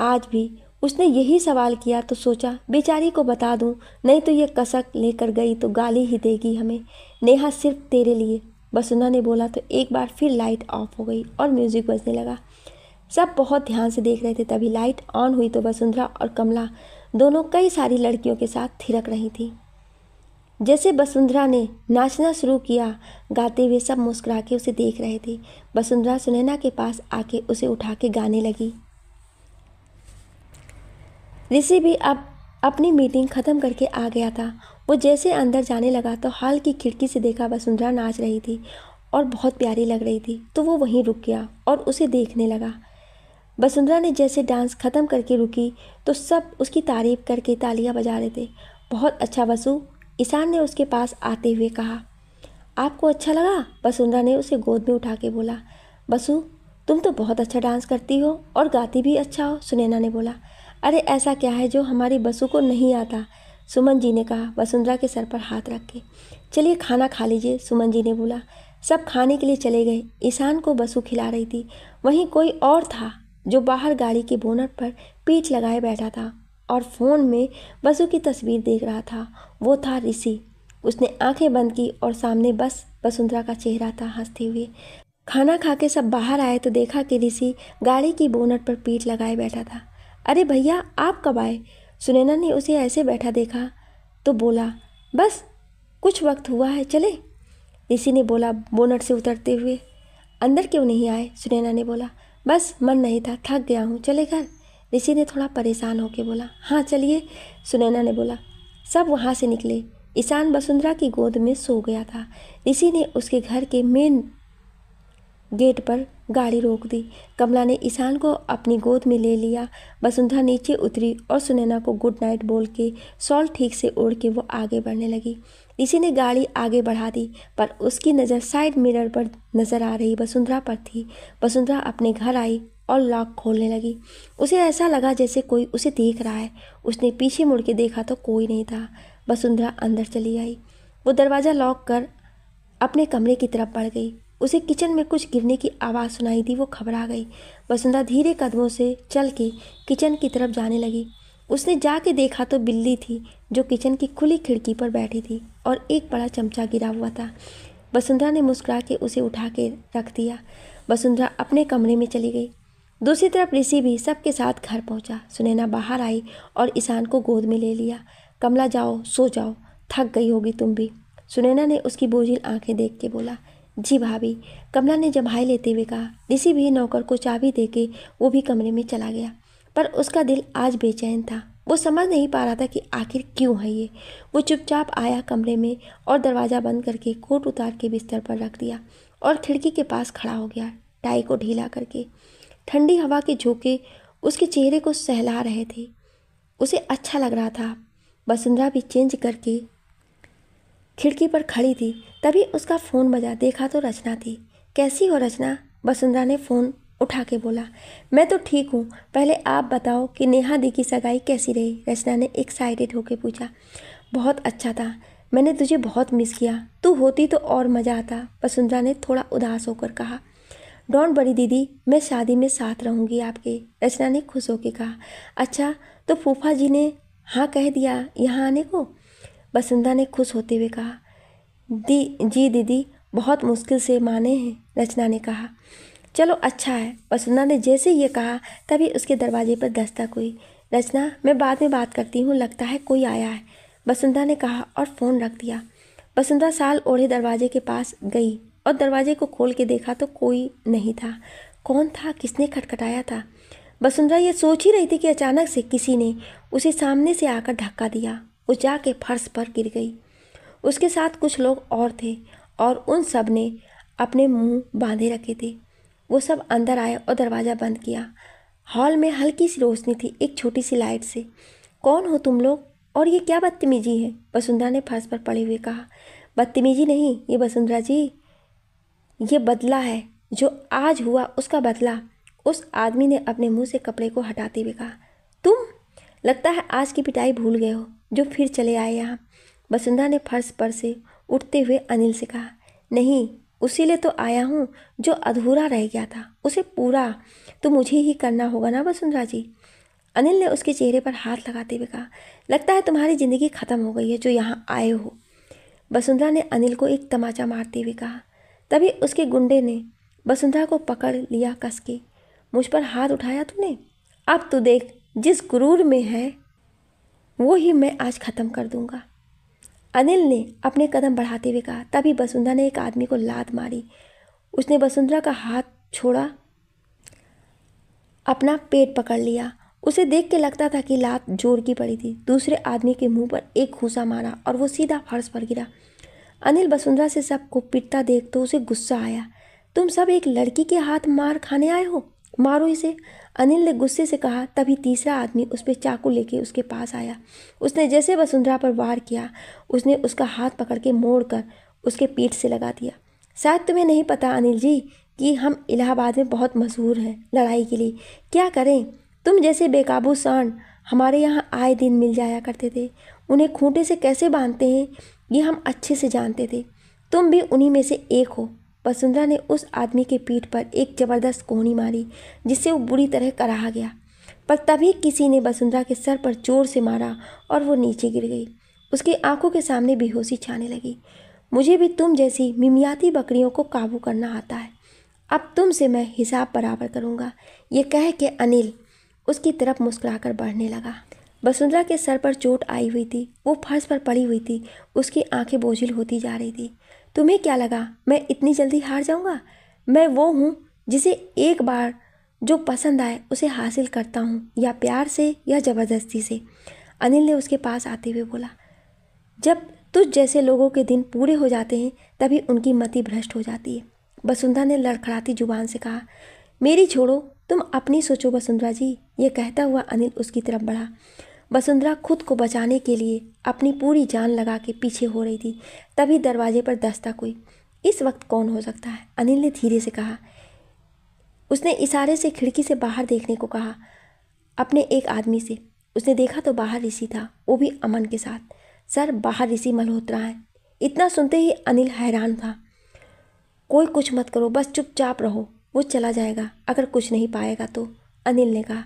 आज भी उसने यही सवाल किया तो सोचा बेचारी को बता दूं नहीं तो ये कसक लेकर गई तो गाली ही देगी हमें नेहा सिर्फ तेरे लिए बसुना ने बोला तो एक बार फिर लाइट ऑफ हो गई और म्यूज़िक बजने लगा सब बहुत ध्यान से देख रहे थे तभी लाइट ऑन हुई तो वसुंधरा और कमला दोनों कई सारी लड़कियों के साथ थिरक रही थी जैसे वसुंधरा ने नाचना शुरू किया गाते हुए सब मुस्कुरा के उसे देख रहे थे वसुंधरा सुनैना के पास आके उसे उठा के गाने लगी ऋषि भी अब अपनी मीटिंग ख़त्म करके आ गया था वो जैसे अंदर जाने लगा तो हाल की खिड़की से देखा वसुंधरा नाच रही थी और बहुत प्यारी लग रही थी तो वो वहीं रुक गया और उसे देखने लगा वसुंधरा ने जैसे डांस ख़त्म करके रुकी तो सब उसकी तारीफ़ करके तालियां बजा रहे थे बहुत अच्छा वसु ईशान ने उसके पास आते हुए कहा आपको अच्छा लगा वसुंधरा ने उसे गोद में उठा के बोला बसु तुम तो बहुत अच्छा डांस करती हो और गाती भी अच्छा हो सुनैना ने बोला अरे ऐसा क्या है जो हमारी बसु को नहीं आता सुमन जी ने कहा वसुंधरा के सर पर हाथ रख के चलिए खाना खा लीजिए सुमन जी ने बोला सब खाने के लिए चले गए ईशान को बसु खिला रही थी वहीं कोई और था जो बाहर गाड़ी के बोनट पर पीठ लगाए बैठा था और फ़ोन में बसु की तस्वीर देख रहा था वो था ऋषि उसने आंखें बंद की और सामने बस वसुंधरा का चेहरा था हंसते हुए खाना खा के सब बाहर आए तो देखा कि ऋषि गाड़ी की बोनट पर पीठ लगाए बैठा था अरे भैया आप कब आए सुनैना ने उसे ऐसे बैठा देखा तो बोला बस कुछ वक्त हुआ है चले ऋषि ने बोला बोनट से उतरते हुए अंदर क्यों नहीं आए सुनैना ने बोला बस मन नहीं था थक गया हूँ चले घर ऋषि ने थोड़ा परेशान होकर बोला हाँ चलिए सुनैना ने बोला सब वहाँ से निकले ईशान वसुंधरा की गोद में सो गया था ऋषि ने उसके घर के मेन गेट पर गाड़ी रोक दी कमला ने ईशान को अपनी गोद में ले लिया वसुंधरा नीचे उतरी और सुनैना को गुड नाइट बोल के सॉल ठीक से ओढ़ के वो आगे बढ़ने लगी ऋषि ने गाड़ी आगे बढ़ा दी पर उसकी नज़र साइड मिरर पर नज़र आ रही वसुंधरा पर थी वसुंधरा अपने घर आई और लॉक खोलने लगी उसे ऐसा लगा जैसे कोई उसे देख रहा है उसने पीछे मुड़ के देखा तो कोई नहीं था वसुंधरा अंदर चली आई वो दरवाज़ा लॉक कर अपने कमरे की तरफ बढ़ गई उसे किचन में कुछ गिरने की आवाज़ सुनाई दी वो घबरा गई वसुंधरा धीरे कदमों से चल के किचन की तरफ जाने लगी उसने जाके देखा तो बिल्ली थी जो किचन की खुली खिड़की पर बैठी थी और एक बड़ा चमचा गिरा हुआ था वसुंधरा ने मुस्कुरा के उसे उठा के रख दिया वसुंधरा अपने कमरे में चली गई दूसरी तरफ ऋषि भी सबके साथ घर पहुंचा सुनैना बाहर आई और ईशान को गोद में ले लिया कमला जाओ सो जाओ थक गई होगी तुम भी सुनैना ने उसकी बोझिल आंखें देख के बोला जी भाभी कमला ने जम्हाई लेते हुए कहा ऋषि भी नौकर को चाबी दे के वो भी कमरे में चला गया पर उसका दिल आज बेचैन था वो समझ नहीं पा रहा था कि आखिर क्यों है ये वो चुपचाप आया कमरे में और दरवाज़ा बंद करके कोट उतार के बिस्तर पर रख दिया और खिड़की के पास खड़ा हो गया टाई को ढीला करके ठंडी हवा के झोंके उसके चेहरे को सहला रहे थे उसे अच्छा लग रहा था वसुंधरा भी चेंज करके खिड़की पर खड़ी थी तभी उसका फ़ोन बजा देखा तो रचना थी कैसी हो रचना वसुंधरा ने फ़ोन उठा के बोला मैं तो ठीक हूँ पहले आप बताओ कि नेहा दी की सगाई कैसी रही रचना ने एक्साइटेड होके पूछा बहुत अच्छा था मैंने तुझे बहुत मिस किया तू होती तो और मज़ा आता वसुंधरा ने थोड़ा उदास होकर कहा डोंट बड़ी दीदी मैं शादी में साथ रहूँगी आपके रचना ने खुश होकर कहा अच्छा तो फूफा जी ने हाँ कह दिया यहाँ आने को बसंदा ने खुश होते हुए कहा दी जी दीदी बहुत मुश्किल से माने हैं रचना ने कहा चलो अच्छा है वसुंधरा ने जैसे ये कहा तभी उसके दरवाजे पर दस्तक हुई रचना मैं बाद में बात करती हूँ लगता है कोई आया है वसुंधरा ने कहा और फ़ोन रख दिया वसुंधरा साल ओढ़े दरवाजे के पास गई और दरवाजे को खोल के देखा तो कोई नहीं था कौन था किसने खटखटाया था वसुंधरा ये सोच ही रही थी कि अचानक से किसी ने उसे सामने से आकर धक्का दिया वो जाके फर्श पर गिर गई उसके साथ कुछ लोग और थे और उन सब ने अपने मुंह बांधे रखे थे वो सब अंदर आए और दरवाज़ा बंद किया हॉल में हल्की सी रोशनी थी एक छोटी सी लाइट से कौन हो तुम लोग और ये क्या बदतमीजी है वसुंधरा ने फर्श पर पड़े हुए कहा बदतमीजी नहीं ये वसुंधरा जी ये बदला है जो आज हुआ उसका बदला उस आदमी ने अपने मुंह से कपड़े को हटाते हुए कहा तुम लगता है आज की पिटाई भूल गए हो जो फिर चले आए यहाँ वसुंधरा ने फर्श पर से उठते हुए अनिल से कहा नहीं उसी तो आया हूँ जो अधूरा रह गया था उसे पूरा तो मुझे ही करना होगा ना वसुंधरा जी अनिल ने उसके चेहरे पर हाथ लगाते हुए कहा लगता है तुम्हारी ज़िंदगी ख़त्म हो गई है जो यहाँ आए हो वसुंधरा ने अनिल को एक तमाचा मारते हुए कहा तभी उसके गुंडे ने वसुंधरा को पकड़ लिया कस के मुझ पर हाथ उठाया तूने अब तू देख जिस गुरूर में है वो ही मैं आज ख़त्म कर दूंगा अनिल ने अपने कदम बढ़ाते हुए कहा तभी वसुंधरा ने एक आदमी को लात मारी उसने वसुंधरा का हाथ छोड़ा अपना पेट पकड़ लिया उसे देख के लगता था कि लात जोर की पड़ी थी दूसरे आदमी के मुंह पर एक घूसा मारा और वो सीधा फर्श पर गिरा अनिल वसुंधरा से सबको पिटता देख तो उसे गुस्सा आया तुम सब एक लड़की के हाथ मार खाने आए हो मारो इसे अनिल ने गुस्से से कहा तभी तीसरा आदमी उस पर चाकू लेके उसके पास आया उसने जैसे वसुंधरा पर वार किया उसने उसका हाथ पकड़ के मोड़ कर उसके पीठ से लगा दिया शायद तुम्हें नहीं पता अनिल जी कि हम इलाहाबाद में बहुत मशहूर हैं लड़ाई के लिए क्या करें तुम जैसे बेकाबू सांड हमारे यहाँ आए दिन मिल जाया करते थे उन्हें खूंटे से कैसे बांधते हैं ये हम अच्छे से जानते थे तुम भी उन्हीं में से एक हो वसुंधरा ने उस आदमी के पीठ पर एक जबरदस्त कोहनी मारी जिससे वो बुरी तरह कराह गया पर तभी किसी ने वसुंधरा के सर पर जोर से मारा और वो नीचे गिर गई उसकी आंखों के सामने बेहोशी छाने लगी मुझे भी तुम जैसी मिमियाती बकरियों को काबू करना आता है अब तुम से मैं हिसाब बराबर करूँगा ये कह के अनिल उसकी तरफ मुस्कुराकर बढ़ने लगा वसुंधरा के सर पर चोट आई हुई थी वो फर्श पर पड़ी हुई थी उसकी आंखें बोझिल होती जा रही थी तुम्हें क्या लगा मैं इतनी जल्दी हार जाऊंगा मैं वो हूँ जिसे एक बार जो पसंद आए उसे हासिल करता हूँ या प्यार से या ज़बरदस्ती से अनिल ने उसके पास आते हुए बोला जब तुझ जैसे लोगों के दिन पूरे हो जाते हैं तभी उनकी मति भ्रष्ट हो जाती है वसुंधरा ने लड़खड़ाती जुबान से कहा मेरी छोड़ो तुम अपनी सोचो वसुंधरा जी ये कहता हुआ अनिल उसकी तरफ बढ़ा वसुंधरा खुद को बचाने के लिए अपनी पूरी जान लगा के पीछे हो रही थी तभी दरवाजे पर दस्तक हुई इस वक्त कौन हो सकता है अनिल ने धीरे से कहा उसने इशारे से खिड़की से बाहर देखने को कहा अपने एक आदमी से उसने देखा तो बाहर ऋषि था वो भी अमन के साथ सर बाहर ऋषि मल्होत्रा है इतना सुनते ही अनिल हैरान था कोई कुछ मत करो बस चुपचाप रहो वो चला जाएगा अगर कुछ नहीं पाएगा तो अनिल ने कहा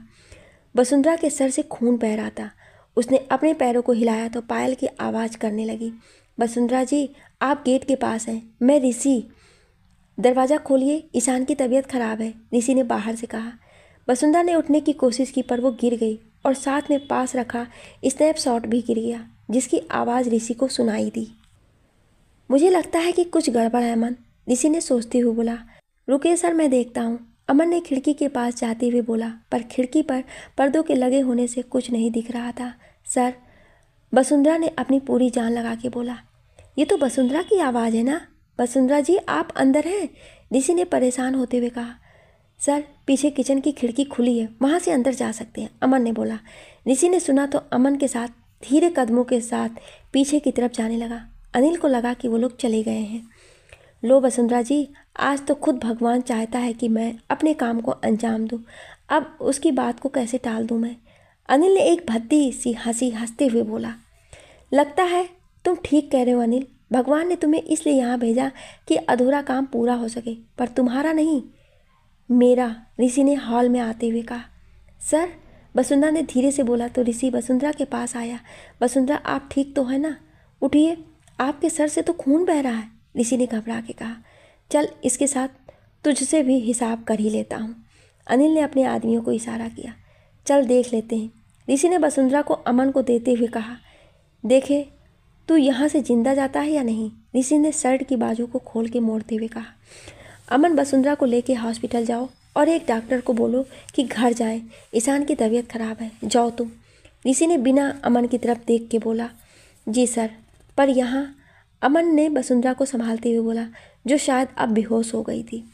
वसुंधरा के सर से खून बह रहा था उसने अपने पैरों को हिलाया तो पायल की आवाज़ करने लगी वसुंधरा जी आप गेट के पास हैं मैं ऋषि दरवाज़ा खोलिए ईशान की तबीयत खराब है ऋषि ने बाहर से कहा वसुंधरा ने उठने की कोशिश की पर वो गिर गई और साथ में पास रखा स्नैप शॉट भी गिर गया जिसकी आवाज़ ऋषि को सुनाई दी मुझे लगता है कि कुछ गड़बड़ है अमन ऋषि ने सोचते हुए बोला रुके सर मैं देखता हूँ अमन ने खिड़की के पास जाते हुए बोला पर खिड़की पर पर्दों के लगे होने से कुछ नहीं दिख रहा था सर वसुंधरा ने अपनी पूरी जान लगा के बोला ये तो वसुंधरा की आवाज़ है ना वसुंधरा जी आप अंदर हैं ऋषि ने परेशान होते हुए कहा सर पीछे किचन की खिड़की खुली है वहाँ से अंदर जा सकते हैं अमन ने बोला ऋषि ने सुना तो अमन के साथ धीरे कदमों के साथ पीछे की तरफ जाने लगा अनिल को लगा कि वो लोग चले गए हैं लो वसुंधरा जी आज तो खुद भगवान चाहता है कि मैं अपने काम को अंजाम दूँ अब उसकी बात को कैसे टाल दूँ मैं अनिल ने एक भद्दी सी हंसी हंसते हुए बोला लगता है तुम ठीक कह रहे हो अनिल भगवान ने तुम्हें इसलिए यहाँ भेजा कि अधूरा काम पूरा हो सके पर तुम्हारा नहीं मेरा ऋषि ने हॉल में आते हुए कहा सर वसुंधरा ने धीरे से बोला तो ऋषि वसुंधरा के पास आया वसुंधरा आप ठीक तो है ना उठिए आपके सर से तो खून बह रहा है ऋषि ने घबरा के कहा चल इसके साथ तुझसे भी हिसाब कर ही लेता हूँ अनिल ने अपने आदमियों को इशारा किया चल देख लेते हैं ऋषि ने वसुंधरा को अमन को देते हुए कहा देखे तू यहाँ से जिंदा जाता है या नहीं ऋषि ने शर्ट की बाजू को खोल के मोड़ते हुए कहा अमन वसुंधरा को लेके हॉस्पिटल जाओ और एक डॉक्टर को बोलो कि घर जाए ईशान की तबीयत खराब है जाओ तुम ऋषि ने बिना अमन की तरफ देख के बोला जी सर पर यहाँ अमन ने वसुंधरा को संभालते हुए बोला जो शायद अब बेहोश हो गई थी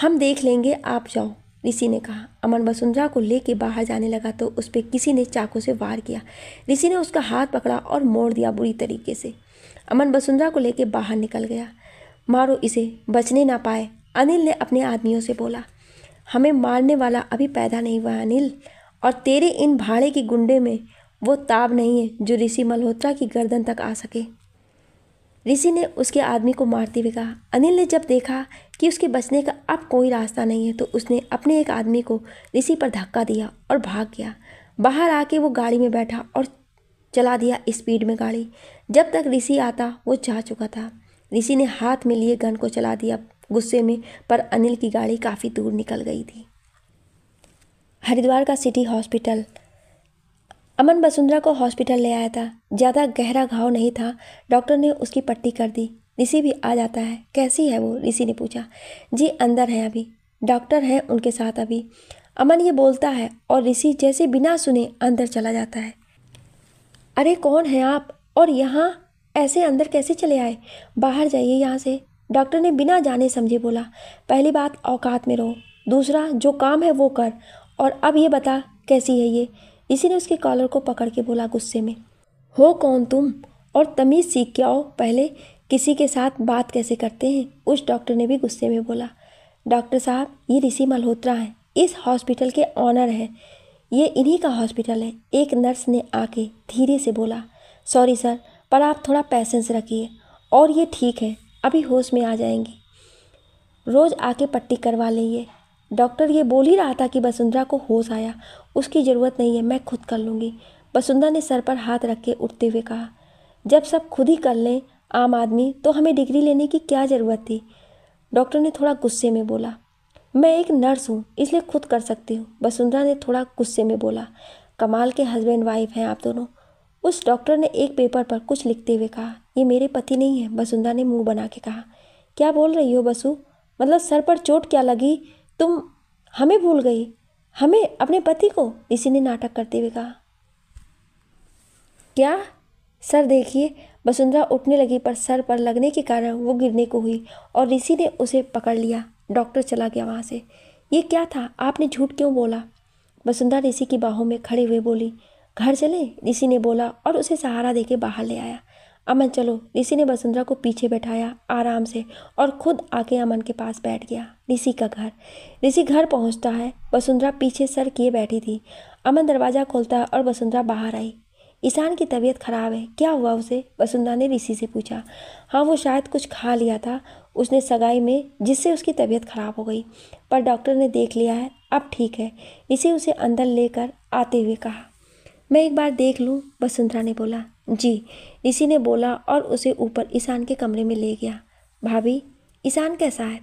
हम देख लेंगे आप जाओ ऋषि ने कहा अमन वसुंधरा को लेके बाहर जाने लगा तो उस पर किसी ने चाकू से वार किया ऋषि ने उसका हाथ पकड़ा और मोड़ दिया बुरी तरीके से अमन वसुंधरा को लेके बाहर निकल गया मारो इसे बचने ना पाए अनिल ने अपने आदमियों से बोला हमें मारने वाला अभी पैदा नहीं हुआ अनिल और तेरे इन भाड़े के गुंडे में वो ताब नहीं है जो ऋषि मल्होत्रा की गर्दन तक आ सके ऋषि ने उसके आदमी को मारते हुए कहा अनिल ने जब देखा कि उसके बचने का अब कोई रास्ता नहीं है तो उसने अपने एक आदमी को ऋषि पर धक्का दिया और भाग गया बाहर आके वो गाड़ी में बैठा और चला दिया स्पीड में गाड़ी जब तक ऋषि आता वो जा चुका था ऋषि ने हाथ में लिए गन को चला दिया गुस्से में पर अनिल की गाड़ी काफ़ी दूर निकल गई थी हरिद्वार का सिटी हॉस्पिटल अमन वसुंधरा को हॉस्पिटल ले आया था ज़्यादा गहरा घाव नहीं था डॉक्टर ने उसकी पट्टी कर दी ऋषि भी आ जाता है कैसी है वो ऋषि ने पूछा जी अंदर है अभी डॉक्टर हैं उनके साथ अभी अमन ये बोलता है और ऋषि जैसे बिना सुने अंदर चला जाता है अरे कौन है आप और यहाँ ऐसे अंदर कैसे चले आए बाहर जाइए यहाँ से डॉक्टर ने बिना जाने समझे बोला पहली बात औकात में रहो दूसरा जो काम है वो कर और अब ये बता कैसी है ये इसी ने उसके कॉलर को पकड़ के बोला गुस्से में हो कौन तुम और तमीज़ सीख के आओ पहले किसी के साथ बात कैसे करते हैं उस डॉक्टर ने भी गुस्से में बोला डॉक्टर साहब ये ऋषि मल्होत्रा हैं इस हॉस्पिटल के ऑनर हैं ये इन्हीं का हॉस्पिटल है एक नर्स ने आके धीरे से बोला सॉरी सर पर आप थोड़ा पैसेंस रखिए और ये ठीक है अभी होश में आ जाएंगी रोज़ आके पट्टी करवा लेंगे डॉक्टर ये बोल ही रहा था कि वसुंधरा को होश आया उसकी ज़रूरत नहीं है मैं खुद कर लूँगी वसुंधरा ने सर पर हाथ रख के उठते हुए कहा जब सब खुद ही कर लें आम आदमी तो हमें डिग्री लेने की क्या ज़रूरत थी डॉक्टर ने थोड़ा गुस्से में बोला मैं एक नर्स हूँ इसलिए खुद कर सकती हूँ वसुंधरा ने थोड़ा गुस्से में बोला कमाल के हस्बैंड वाइफ हैं आप दोनों उस डॉक्टर ने एक पेपर पर कुछ लिखते हुए कहा ये मेरे पति नहीं है वसुंधरा ने मुंह बना के कहा क्या बोल रही हो बसु मतलब सर पर चोट क्या लगी तुम हमें भूल गई हमें अपने पति को इसी ने नाटक करते हुए कहा क्या सर देखिए वसुंधरा उठने लगी पर सर पर लगने के कारण वो गिरने को हुई और ऋषि ने उसे पकड़ लिया डॉक्टर चला गया वहाँ से ये क्या था आपने झूठ क्यों बोला वसुंधरा ऋषि की बाहों में खड़े हुए बोली घर चले ऋषि ने बोला और उसे सहारा देके बाहर ले आया अमन चलो ऋषि ने वसुंधरा को पीछे बैठाया आराम से और खुद आके अमन के पास बैठ गया ऋषि का घर ऋषि घर पहुंचता है वसुंधरा पीछे सर किए बैठी थी अमन दरवाज़ा खोलता है और वसुंधरा बाहर आई ईशान की तबीयत ख़राब है क्या हुआ उसे वसुंधरा ने ऋषि से पूछा हाँ वो शायद कुछ खा लिया था उसने सगाई में जिससे उसकी तबीयत ख़राब हो गई पर डॉक्टर ने देख लिया है अब ठीक है ऋषि उसे अंदर लेकर आते हुए कहा मैं एक बार देख लूँ वसुंधरा ने बोला जी ऋषि ने बोला और उसे ऊपर ईशान के कमरे में ले गया भाभी ईशान कैसा है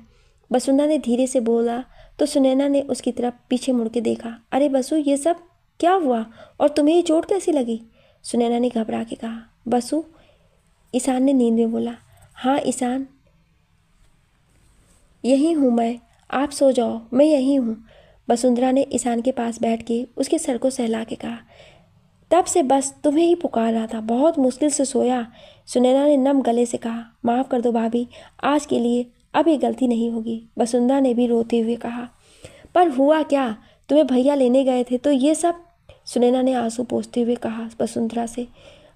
वसुंधरा ने धीरे से बोला तो सुनैना ने उसकी तरफ पीछे मुड़ के देखा अरे बसु ये सब क्या हुआ और तुम्हें ये चोट कैसी लगी सुनैना ने घबरा के कहा बसु ईशान ने नींद में बोला हाँ ईशान यही हूँ मैं आप सो जाओ मैं यहीं हूँ वसुंधरा ने ईशान के पास बैठ के उसके सर को सहला के कहा तब से बस तुम्हें ही पुकार रहा था बहुत मुश्किल से सोया सुनैना ने नम गले से कहा माफ़ कर दो भाभी आज के लिए अब ये गलती नहीं होगी वसुंधरा ने भी रोते हुए कहा पर हुआ क्या तुम्हें भैया लेने गए थे तो ये सब सुनैना ने आंसू पोसते हुए कहा वसुंधरा से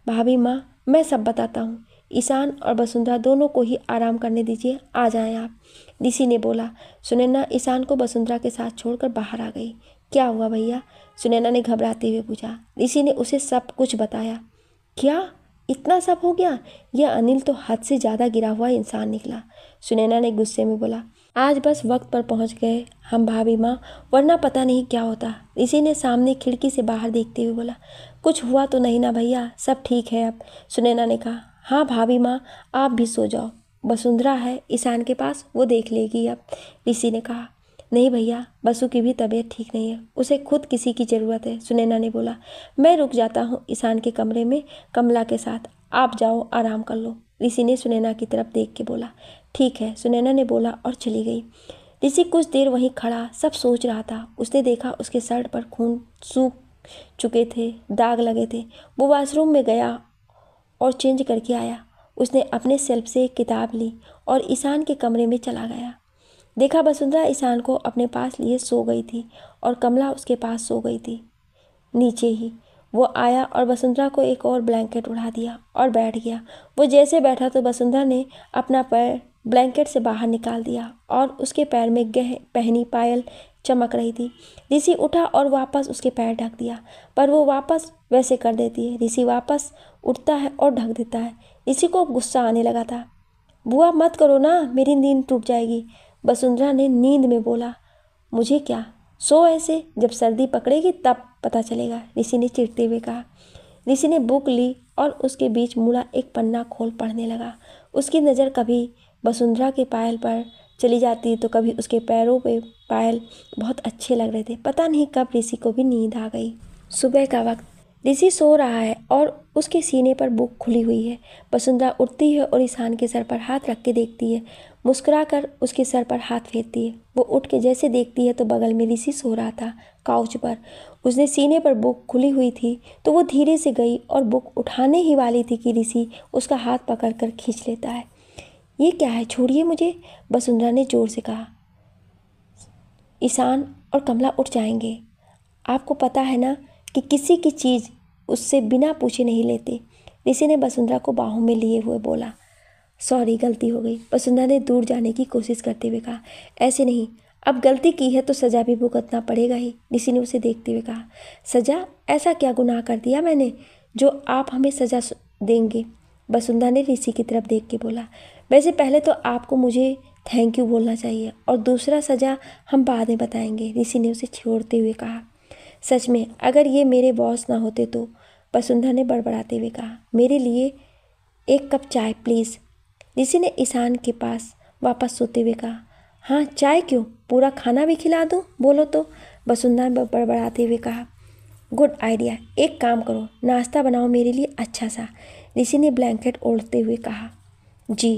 भाभी माँ मैं सब बताता हूँ ईशान और वसुंधरा दोनों को ही आराम करने दीजिए आ जाएं आप डीसी ने बोला सुनैना ईशान को वसुंधरा के साथ छोड़कर बाहर आ गई क्या हुआ भैया सुनैना ने घबराते हुए पूछा ऋषि ने उसे सब कुछ बताया क्या इतना सब हो गया यह अनिल तो हद से ज़्यादा गिरा हुआ इंसान निकला सुनैना ने गुस्से में बोला आज बस वक्त पर पहुंच गए हम भाभी माँ वरना पता नहीं क्या होता ऋषि ने सामने खिड़की से बाहर देखते हुए बोला कुछ हुआ तो नहीं ना भैया सब ठीक है अब सुनैना ने कहा हाँ भाभी माँ आप भी सो जाओ वसुंधरा है ईशान के पास वो देख लेगी अब ऋषि ने कहा नहीं भैया बसु की भी तबीयत ठीक नहीं है उसे खुद किसी की ज़रूरत है सुनैना ने बोला मैं रुक जाता हूँ ईशान के कमरे में कमला के साथ आप जाओ आराम कर लो ऋषि ने सुनैना की तरफ देख के बोला ठीक है सुनैना ने बोला और चली गई ऋषि कुछ देर वहीं खड़ा सब सोच रहा था उसने देखा उसके शर्ट पर खून सूख चुके थे दाग लगे थे वो वॉशरूम में गया और चेंज करके आया उसने अपने सेल्फ से किताब ली और ईशान के कमरे में चला गया देखा वसुंधरा ईशान को अपने पास लिए सो गई थी और कमला उसके पास सो गई थी नीचे ही वो आया और वसुंधरा को एक और ब्लैंकेट उड़ा दिया और बैठ गया वो जैसे बैठा तो वसुंधरा ने अपना पैर ब्लैंकेट से बाहर निकाल दिया और उसके पैर में गह पहनी पायल चमक रही थी ऋषि उठा और वापस उसके पैर ढक दिया पर वो वापस वैसे कर देती है ऋषि वापस उठता है और ढक देता है ऋषि को गुस्सा आने लगा था बुआ मत करो ना मेरी नींद टूट जाएगी वसुंधरा ने नींद में बोला मुझे क्या सो ऐसे जब सर्दी पकड़ेगी तब पता चलेगा ऋषि ने चिरते हुए कहा ऋषि ने बुक ली और उसके बीच मुड़ा एक पन्ना खोल पढ़ने लगा उसकी नज़र कभी वसुंधरा के पायल पर चली जाती तो कभी उसके पैरों पे पायल बहुत अच्छे लग रहे थे पता नहीं कब ऋषि को भी नींद आ गई सुबह का वक्त ऋषि सो रहा है और उसके सीने पर बुक खुली हुई है वसुंधरा उठती है और ईशान के सर पर हाथ रख के देखती है मुस्कुरा कर उसके सर पर हाथ फेरती है वो उठ के जैसे देखती है तो बगल में ऋषि सो रहा था काउच पर उसने सीने पर बुक खुली हुई थी तो वो धीरे से गई और बुक उठाने ही वाली थी कि ऋषि उसका हाथ पकड़ कर खींच लेता है ये क्या है छोड़िए मुझे वसुंधरा ने ज़ोर से कहा ईशान और कमला उठ जाएंगे आपको पता है ना कि किसी की चीज़ उससे बिना पूछे नहीं लेते ऋषि ने वसुंधरा को बाहों में लिए हुए बोला सॉरी गलती हो गई वसुंधरा ने दूर जाने की कोशिश करते हुए कहा ऐसे नहीं अब गलती की है तो सज़ा भी भुगतना पड़ेगा ही ऋषि ने उसे देखते हुए कहा सज़ा ऐसा क्या गुनाह कर दिया मैंने जो आप हमें सज़ा देंगे वसुंधरा ने ऋषि की तरफ देख के बोला वैसे पहले तो आपको मुझे थैंक यू बोलना चाहिए और दूसरा सज़ा हम बाद में बताएंगे ऋषि ने उसे छोड़ते हुए कहा सच में अगर ये मेरे बॉस ना होते तो वसुंधरा ने बड़बड़ाते हुए कहा मेरे लिए एक कप चाय प्लीज़ ऋषि ने ईशान के पास वापस सोते हुए कहा हाँ चाय क्यों पूरा खाना भी खिला दूँ बोलो तो वसुंधरा ने बड़बड़ाते हुए कहा गुड आइडिया एक काम करो नाश्ता बनाओ मेरे लिए अच्छा सा ऋषि ने ब्लैंकेट ओढ़ते हुए कहा जी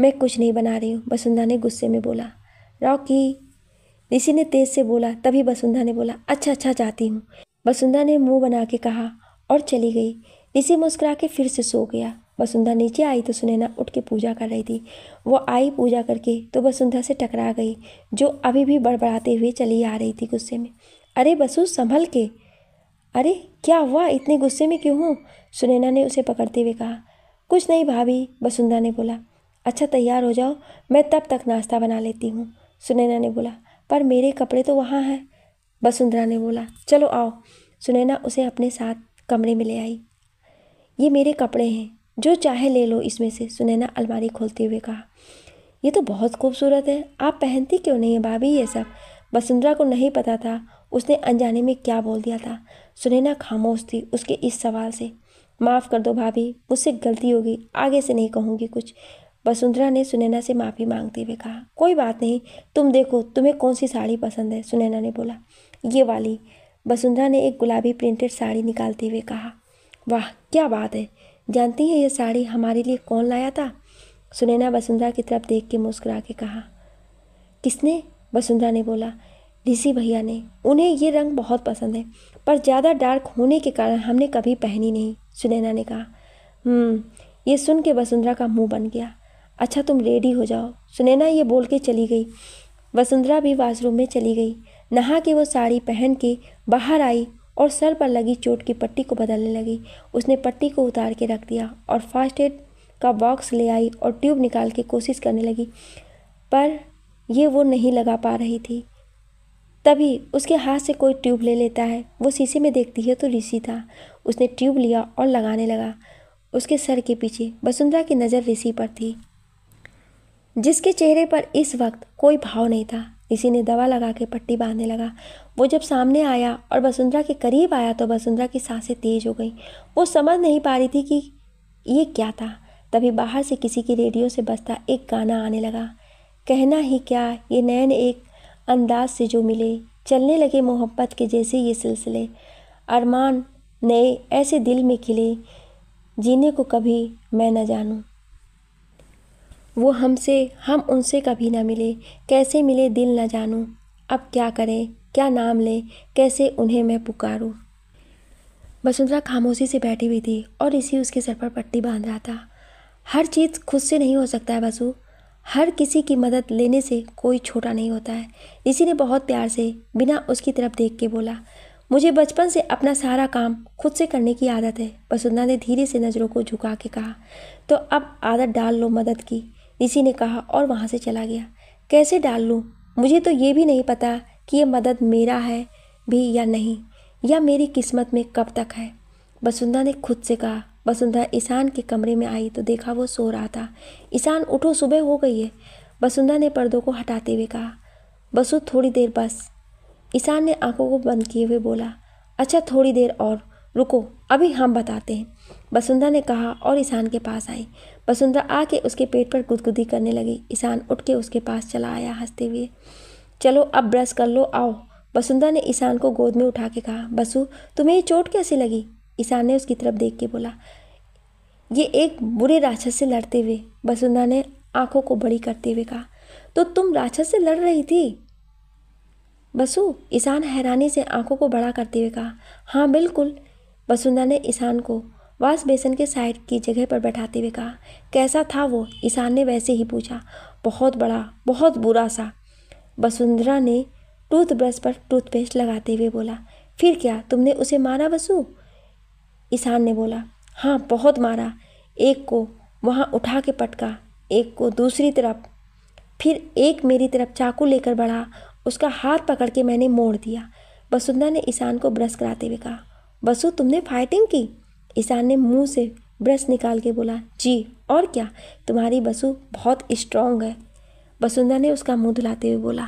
मैं कुछ नहीं बना रही हूँ वसुंधरा ने गुस्से में बोला रॉकी ऋषि ने तेज से बोला तभी वसुंधा ने बोला अच्छा अच्छा जाती हूँ वसुंधा ने मुंह बना के कहा और चली गई ऋषि मुस्कुरा के फिर से सो गया वसुंधा नीचे आई तो सुनैना उठ के पूजा कर रही थी वो आई पूजा करके तो वसुंधा से टकरा गई जो अभी भी बड़बड़ाते हुए चली आ रही थी गुस्से में अरे बसु संभल के अरे क्या हुआ इतने गुस्से में क्यों हूँ सुनैना ने उसे पकड़ते हुए कहा कुछ नहीं भाभी वसुंधरा ने बोला अच्छा तैयार हो जाओ मैं तब तक नाश्ता बना लेती हूँ सुनैना ने बोला पर मेरे कपड़े तो वहाँ हैं वसुंधरा ने बोला चलो आओ सुनैना उसे अपने साथ कमरे में ले आई ये मेरे कपड़े हैं जो चाहे ले लो इसमें से सुनैना अलमारी खोलते हुए कहा ये तो बहुत खूबसूरत है आप पहनती क्यों नहीं है भाभी ये सब वसुंधरा को नहीं पता था उसने अनजाने में क्या बोल दिया था सुनैना खामोश थी उसके इस सवाल से माफ़ कर दो भाभी मुझसे गलती होगी आगे से नहीं कहूँगी कुछ वसुंधरा ने सुनैना से माफ़ी मांगते हुए कहा कोई बात नहीं तुम देखो तुम्हें कौन सी साड़ी पसंद है सुनैना ने बोला ये वाली वसुंधरा ने एक गुलाबी प्रिंटेड साड़ी निकालते हुए कहा वाह क्या बात है जानती हैं यह साड़ी हमारे लिए कौन लाया था सुनैना वसुंधरा की तरफ देख के मुस्कुरा के कहा किसने वसुंधरा ने बोला ऋषि भैया ने उन्हें ये रंग बहुत पसंद है पर ज़्यादा डार्क होने के कारण हमने कभी पहनी नहीं सुनैना ने कहा हम्म, ये सुन के वसुंधरा का मुंह बन गया अच्छा तुम रेडी हो जाओ सुनैना ये बोल के चली गई वसुंधरा भी वाशरूम में चली गई नहा के वो साड़ी पहन के बाहर आई और सर पर लगी चोट की पट्टी को बदलने लगी उसने पट्टी को उतार के रख दिया और फास्ट एड का बॉक्स ले आई और ट्यूब निकाल के कोशिश करने लगी पर ये वो नहीं लगा पा रही थी तभी उसके हाथ से कोई ट्यूब ले लेता है वो शीशे में देखती है तो ऋषि था उसने ट्यूब लिया और लगाने लगा उसके सर के पीछे वसुंधरा की नज़र ऋषि पर थी जिसके चेहरे पर इस वक्त कोई भाव नहीं था इसी ने दवा लगा के पट्टी बांधने लगा वो जब सामने आया और वसुंधरा के करीब आया तो वसुंधरा की सांसें तेज हो गई वो समझ नहीं पा रही थी कि ये क्या था तभी बाहर से किसी की रेडियो से बसता एक गाना आने लगा कहना ही क्या ये नैन एक अंदाज से जो मिले चलने लगे मोहब्बत के जैसे ये सिलसिले अरमान नए ऐसे दिल में खिले जीने को कभी मैं न जानूँ वो हमसे हम उनसे कभी ना मिले कैसे मिले दिल ना जानूं अब क्या करें क्या नाम लें कैसे उन्हें मैं पुकारूं वसुंधरा खामोशी से बैठी हुई थी और इसी उसके सर पर पट्टी बांध रहा था हर चीज़ खुद से नहीं हो सकता है वसु हर किसी की मदद लेने से कोई छोटा नहीं होता है इसी ने बहुत प्यार से बिना उसकी तरफ देख के बोला मुझे बचपन से अपना सारा काम खुद से करने की आदत है वसुंधरा ने धीरे से नज़रों को झुका के कहा तो अब आदत डाल लो मदद की ऋषि ने कहा और वहाँ से चला गया कैसे डाल लूँ मुझे तो ये भी नहीं पता कि ये मदद मेरा है भी या नहीं या मेरी किस्मत में कब तक है वसुंधरा ने खुद से कहा वसुंधरा ईशान के कमरे में आई तो देखा वो सो रहा था ईशान उठो सुबह हो गई है वसुंधा ने पर्दों को हटाते हुए कहा बसु थोड़ी देर बस ईशान ने आंखों को बंद किए हुए बोला अच्छा थोड़ी देर और रुको अभी हम बताते हैं बसुंधा ने कहा और ईशान के पास आई बसुंधा आके उसके पेट पर गुदगुदी करने लगी ईशान उठ के उसके पास चला आया हंसते हुए चलो अब ब्रश कर लो आओ वसुंधरा ने ईशान को गोद में उठा के कहा बसु तुम्हें ये चोट कैसी लगी ईशान ने उसकी तरफ देख के बोला ये एक बुरे राक्षस से लड़ते हुए वसुंधरा ने आंखों को बड़ी करते हुए कहा तो तुम राक्षस से लड़ रही थी बसु ईशान हैरानी से आंखों को बड़ा करते हुए कहा हाँ बिल्कुल वसुंधरा ने ईशान को वाश बेसन के साइड की जगह पर बैठाते हुए कहा कैसा था वो ईशान ने वैसे ही पूछा बहुत बड़ा बहुत बुरा सा वसुंधरा ने टूथब्रश पर टूथपेस्ट लगाते हुए बोला फिर क्या तुमने उसे मारा वसु ईशान ने बोला हाँ बहुत मारा एक को वहाँ उठा के पटका एक को दूसरी तरफ फिर एक मेरी तरफ चाकू लेकर बढ़ा उसका हाथ पकड़ के मैंने मोड़ दिया वसुंधरा ने ईशान को ब्रश कराते हुए कहा बसु तुमने फाइटिंग की ईशान ने मुंह से ब्रश निकाल के बोला जी और क्या तुम्हारी बसु बहुत स्ट्रांग है वसुंधरा ने उसका मुंह धुलाते हुए बोला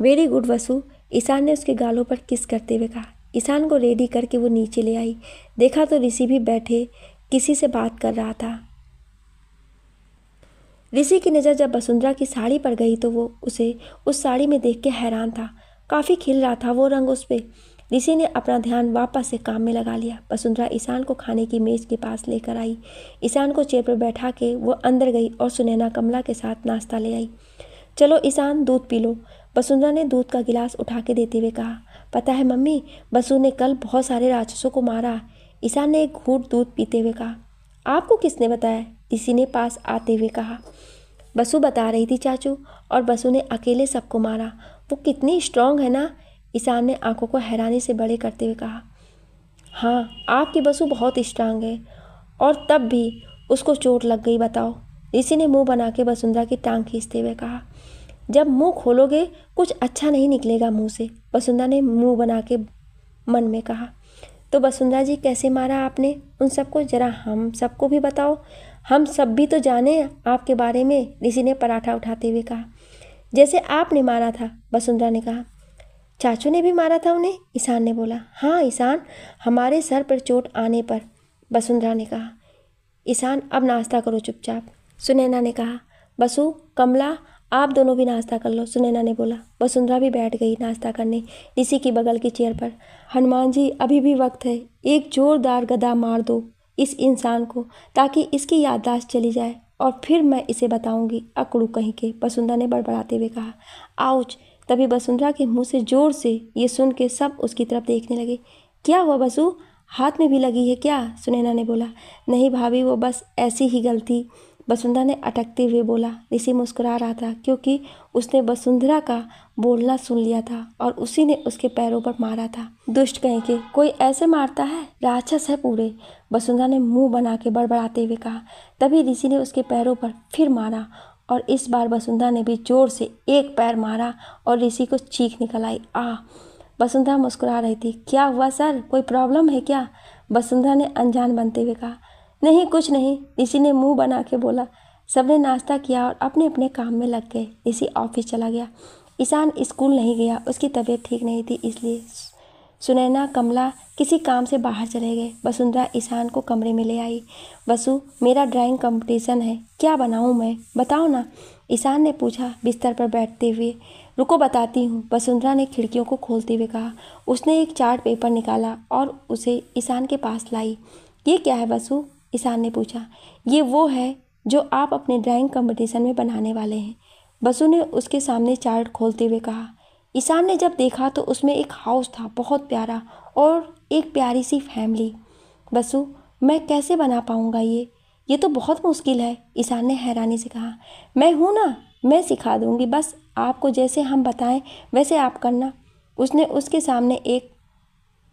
वेरी गुड वसु ईशान ने उसके गालों पर किस करते हुए कहा ईशान को रेडी करके वो नीचे ले आई देखा तो ऋषि भी बैठे किसी से बात कर रहा था ऋषि की नज़र जब वसुंधरा की साड़ी पर गई तो वो उसे उस साड़ी में देख के हैरान था काफ़ी खिल रहा था वो रंग उस पर ऋषि ने अपना ध्यान वापस से काम में लगा लिया वसुंधरा ईशान को खाने की मेज के पास लेकर आई ईशान को चेयर पर बैठा के वो अंदर गई और सुनैना कमला के साथ नाश्ता ले आई चलो ईशान दूध पी लो वसुंधरा ने दूध का गिलास उठा के देते हुए कहा पता है मम्मी बसु ने कल बहुत सारे राक्षसों को मारा ईशान ने एक घूट दूध पीते हुए कहा आपको किसने बताया ऋषि ने पास आते हुए कहा बसु बता रही थी चाचू और बसु ने अकेले सबको मारा वो कितनी स्ट्रांग है ना ईशान ने आंखों को हैरानी से बड़े करते हुए कहा हाँ आपकी बसु बहुत स्ट्रांग है और तब भी उसको चोट लग गई बताओ ऋषि ने मुंह बना के वसुंधरा की टांग खींचते हुए कहा जब मुंह खोलोगे कुछ अच्छा नहीं निकलेगा मुंह से वसुंधरा ने मुंह बना के मन में कहा तो वसुंधरा जी कैसे मारा आपने उन सबको जरा हम सबको भी बताओ हम सब भी तो जाने आपके बारे में ऋषि ने पराठा उठाते हुए कहा जैसे आपने मारा था वसुंधरा ने कहा चाचू ने भी मारा था उन्हें ईशान ने बोला हाँ ईशान हमारे सर पर चोट आने पर वसुंधरा ने कहा ईशान अब नाश्ता करो चुपचाप सुनैना ने कहा बसु कमला आप दोनों भी नाश्ता कर लो सुनैना ने बोला वसुंधरा भी बैठ गई नाश्ता करने ऋषि की बगल की चेयर पर हनुमान जी अभी भी वक्त है एक जोरदार गदा मार दो इस इंसान को ताकि इसकी याददाश्त चली जाए और फिर मैं इसे बताऊंगी अकड़ू कहीं के वसुंधरा ने बड़बड़ाते हुए कहा आउच तभी वसुंधरा के मुंह से जोर से ये सुन के सब उसकी तरफ देखने लगे क्या हुआ बसु हाथ में भी लगी है क्या सुनैना ने बोला नहीं भाभी वो बस ऐसी ही गलती वसुंधरा ने अटकते हुए बोला ऋषि मुस्कुरा रहा था क्योंकि उसने वसुंधरा का बोलना सुन लिया था और उसी ने उसके पैरों पर मारा था दुष्ट कहें के कोई ऐसे मारता है राक्षस है पूरे वसुंधरा ने मुंह बना के बड़बड़ाते हुए कहा तभी ऋषि ने उसके पैरों पर फिर मारा और इस बार वसुंधा ने भी जोर से एक पैर मारा और ऋषि को चीख निकल आई आ वसुंधा मुस्कुरा रही थी क्या हुआ सर कोई प्रॉब्लम है क्या वसुंधरा ने अनजान बनते हुए कहा नहीं कुछ नहीं ऋषि ने मुंह बना के बोला सबने नाश्ता किया और अपने अपने काम में लग गए ऋषि ऑफिस चला गया ईशान स्कूल नहीं गया उसकी तबीयत ठीक नहीं थी इसलिए सुनैना कमला किसी काम से बाहर चले गए वसुंधरा ईशान को कमरे में ले आई वसु मेरा ड्राइंग कंपटीशन है क्या बनाऊँ मैं बताओ ना ईशान ने पूछा बिस्तर पर बैठते हुए रुको बताती हूँ वसुंधरा ने खिड़कियों को खोलते हुए कहा उसने एक चार्ट पेपर निकाला और उसे ईशान के पास लाई ये क्या है वसु ईशान ने पूछा ये वो है जो आप अपने ड्राइंग कंपटीशन में बनाने वाले हैं बसु ने उसके सामने चार्ट खोलते हुए कहा ईशान ने जब देखा तो उसमें एक हाउस था बहुत प्यारा और एक प्यारी सी फैमिली बसु मैं कैसे बना पाऊँगा ये ये तो बहुत मुश्किल है ईशान ने हैरानी से कहा मैं हूँ ना मैं सिखा दूँगी बस आपको जैसे हम बताएं वैसे आप करना उसने उसके सामने एक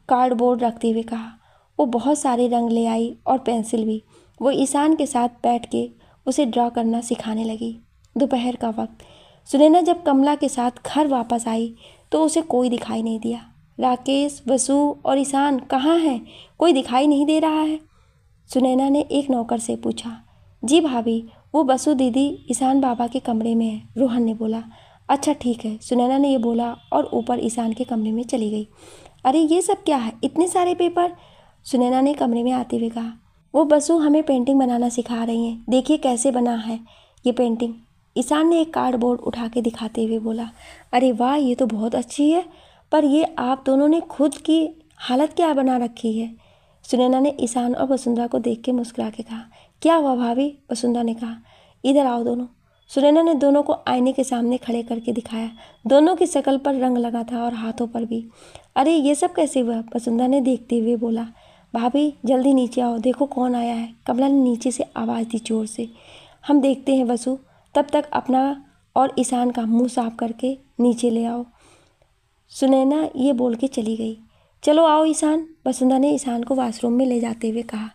कार्डबोर्ड रखते हुए कहा वो बहुत सारे रंग ले आई और पेंसिल भी वो ईशान के साथ बैठ के उसे ड्रा करना सिखाने लगी दोपहर का वक्त सुनैना जब कमला के साथ घर वापस आई तो उसे कोई दिखाई नहीं दिया राकेश वसु और ईशान कहाँ हैं कोई दिखाई नहीं दे रहा है सुनैना ने एक नौकर से पूछा जी भाभी वो बसु दीदी ईशान बाबा के कमरे में है रोहन ने बोला अच्छा ठीक है सुनैना ने ये बोला और ऊपर ईशान के कमरे में चली गई अरे ये सब क्या है इतने सारे पेपर सुनैना ने कमरे में आते हुए कहा वो बसु हमें पेंटिंग बनाना सिखा रही हैं देखिए कैसे बना है ये पेंटिंग ईशान ने एक कार्डबोर्ड उठा के दिखाते हुए बोला अरे वाह ये तो बहुत अच्छी है पर ये आप दोनों ने खुद की हालत क्या बना रखी है सुनैना ने ईशान और वसुंधरा को देख के मुस्कुरा के कहा क्या हुआ भाभी वसुंधरा ने कहा इधर आओ दोनों सुनैना ने दोनों को आईने के सामने खड़े करके दिखाया दोनों की शक्ल पर रंग लगा था और हाथों पर भी अरे ये सब कैसे हुआ वसुंधरा ने देखते हुए बोला भाभी जल्दी नीचे आओ देखो कौन आया है कमला ने नीचे से आवाज़ दी जोर से हम देखते हैं वसु तब तक अपना और ईशान का मुंह साफ करके नीचे ले आओ सुनैना ये बोल के चली गई चलो आओ ईशान वसुंधा ने ईशान को वॉशरूम में ले जाते हुए कहा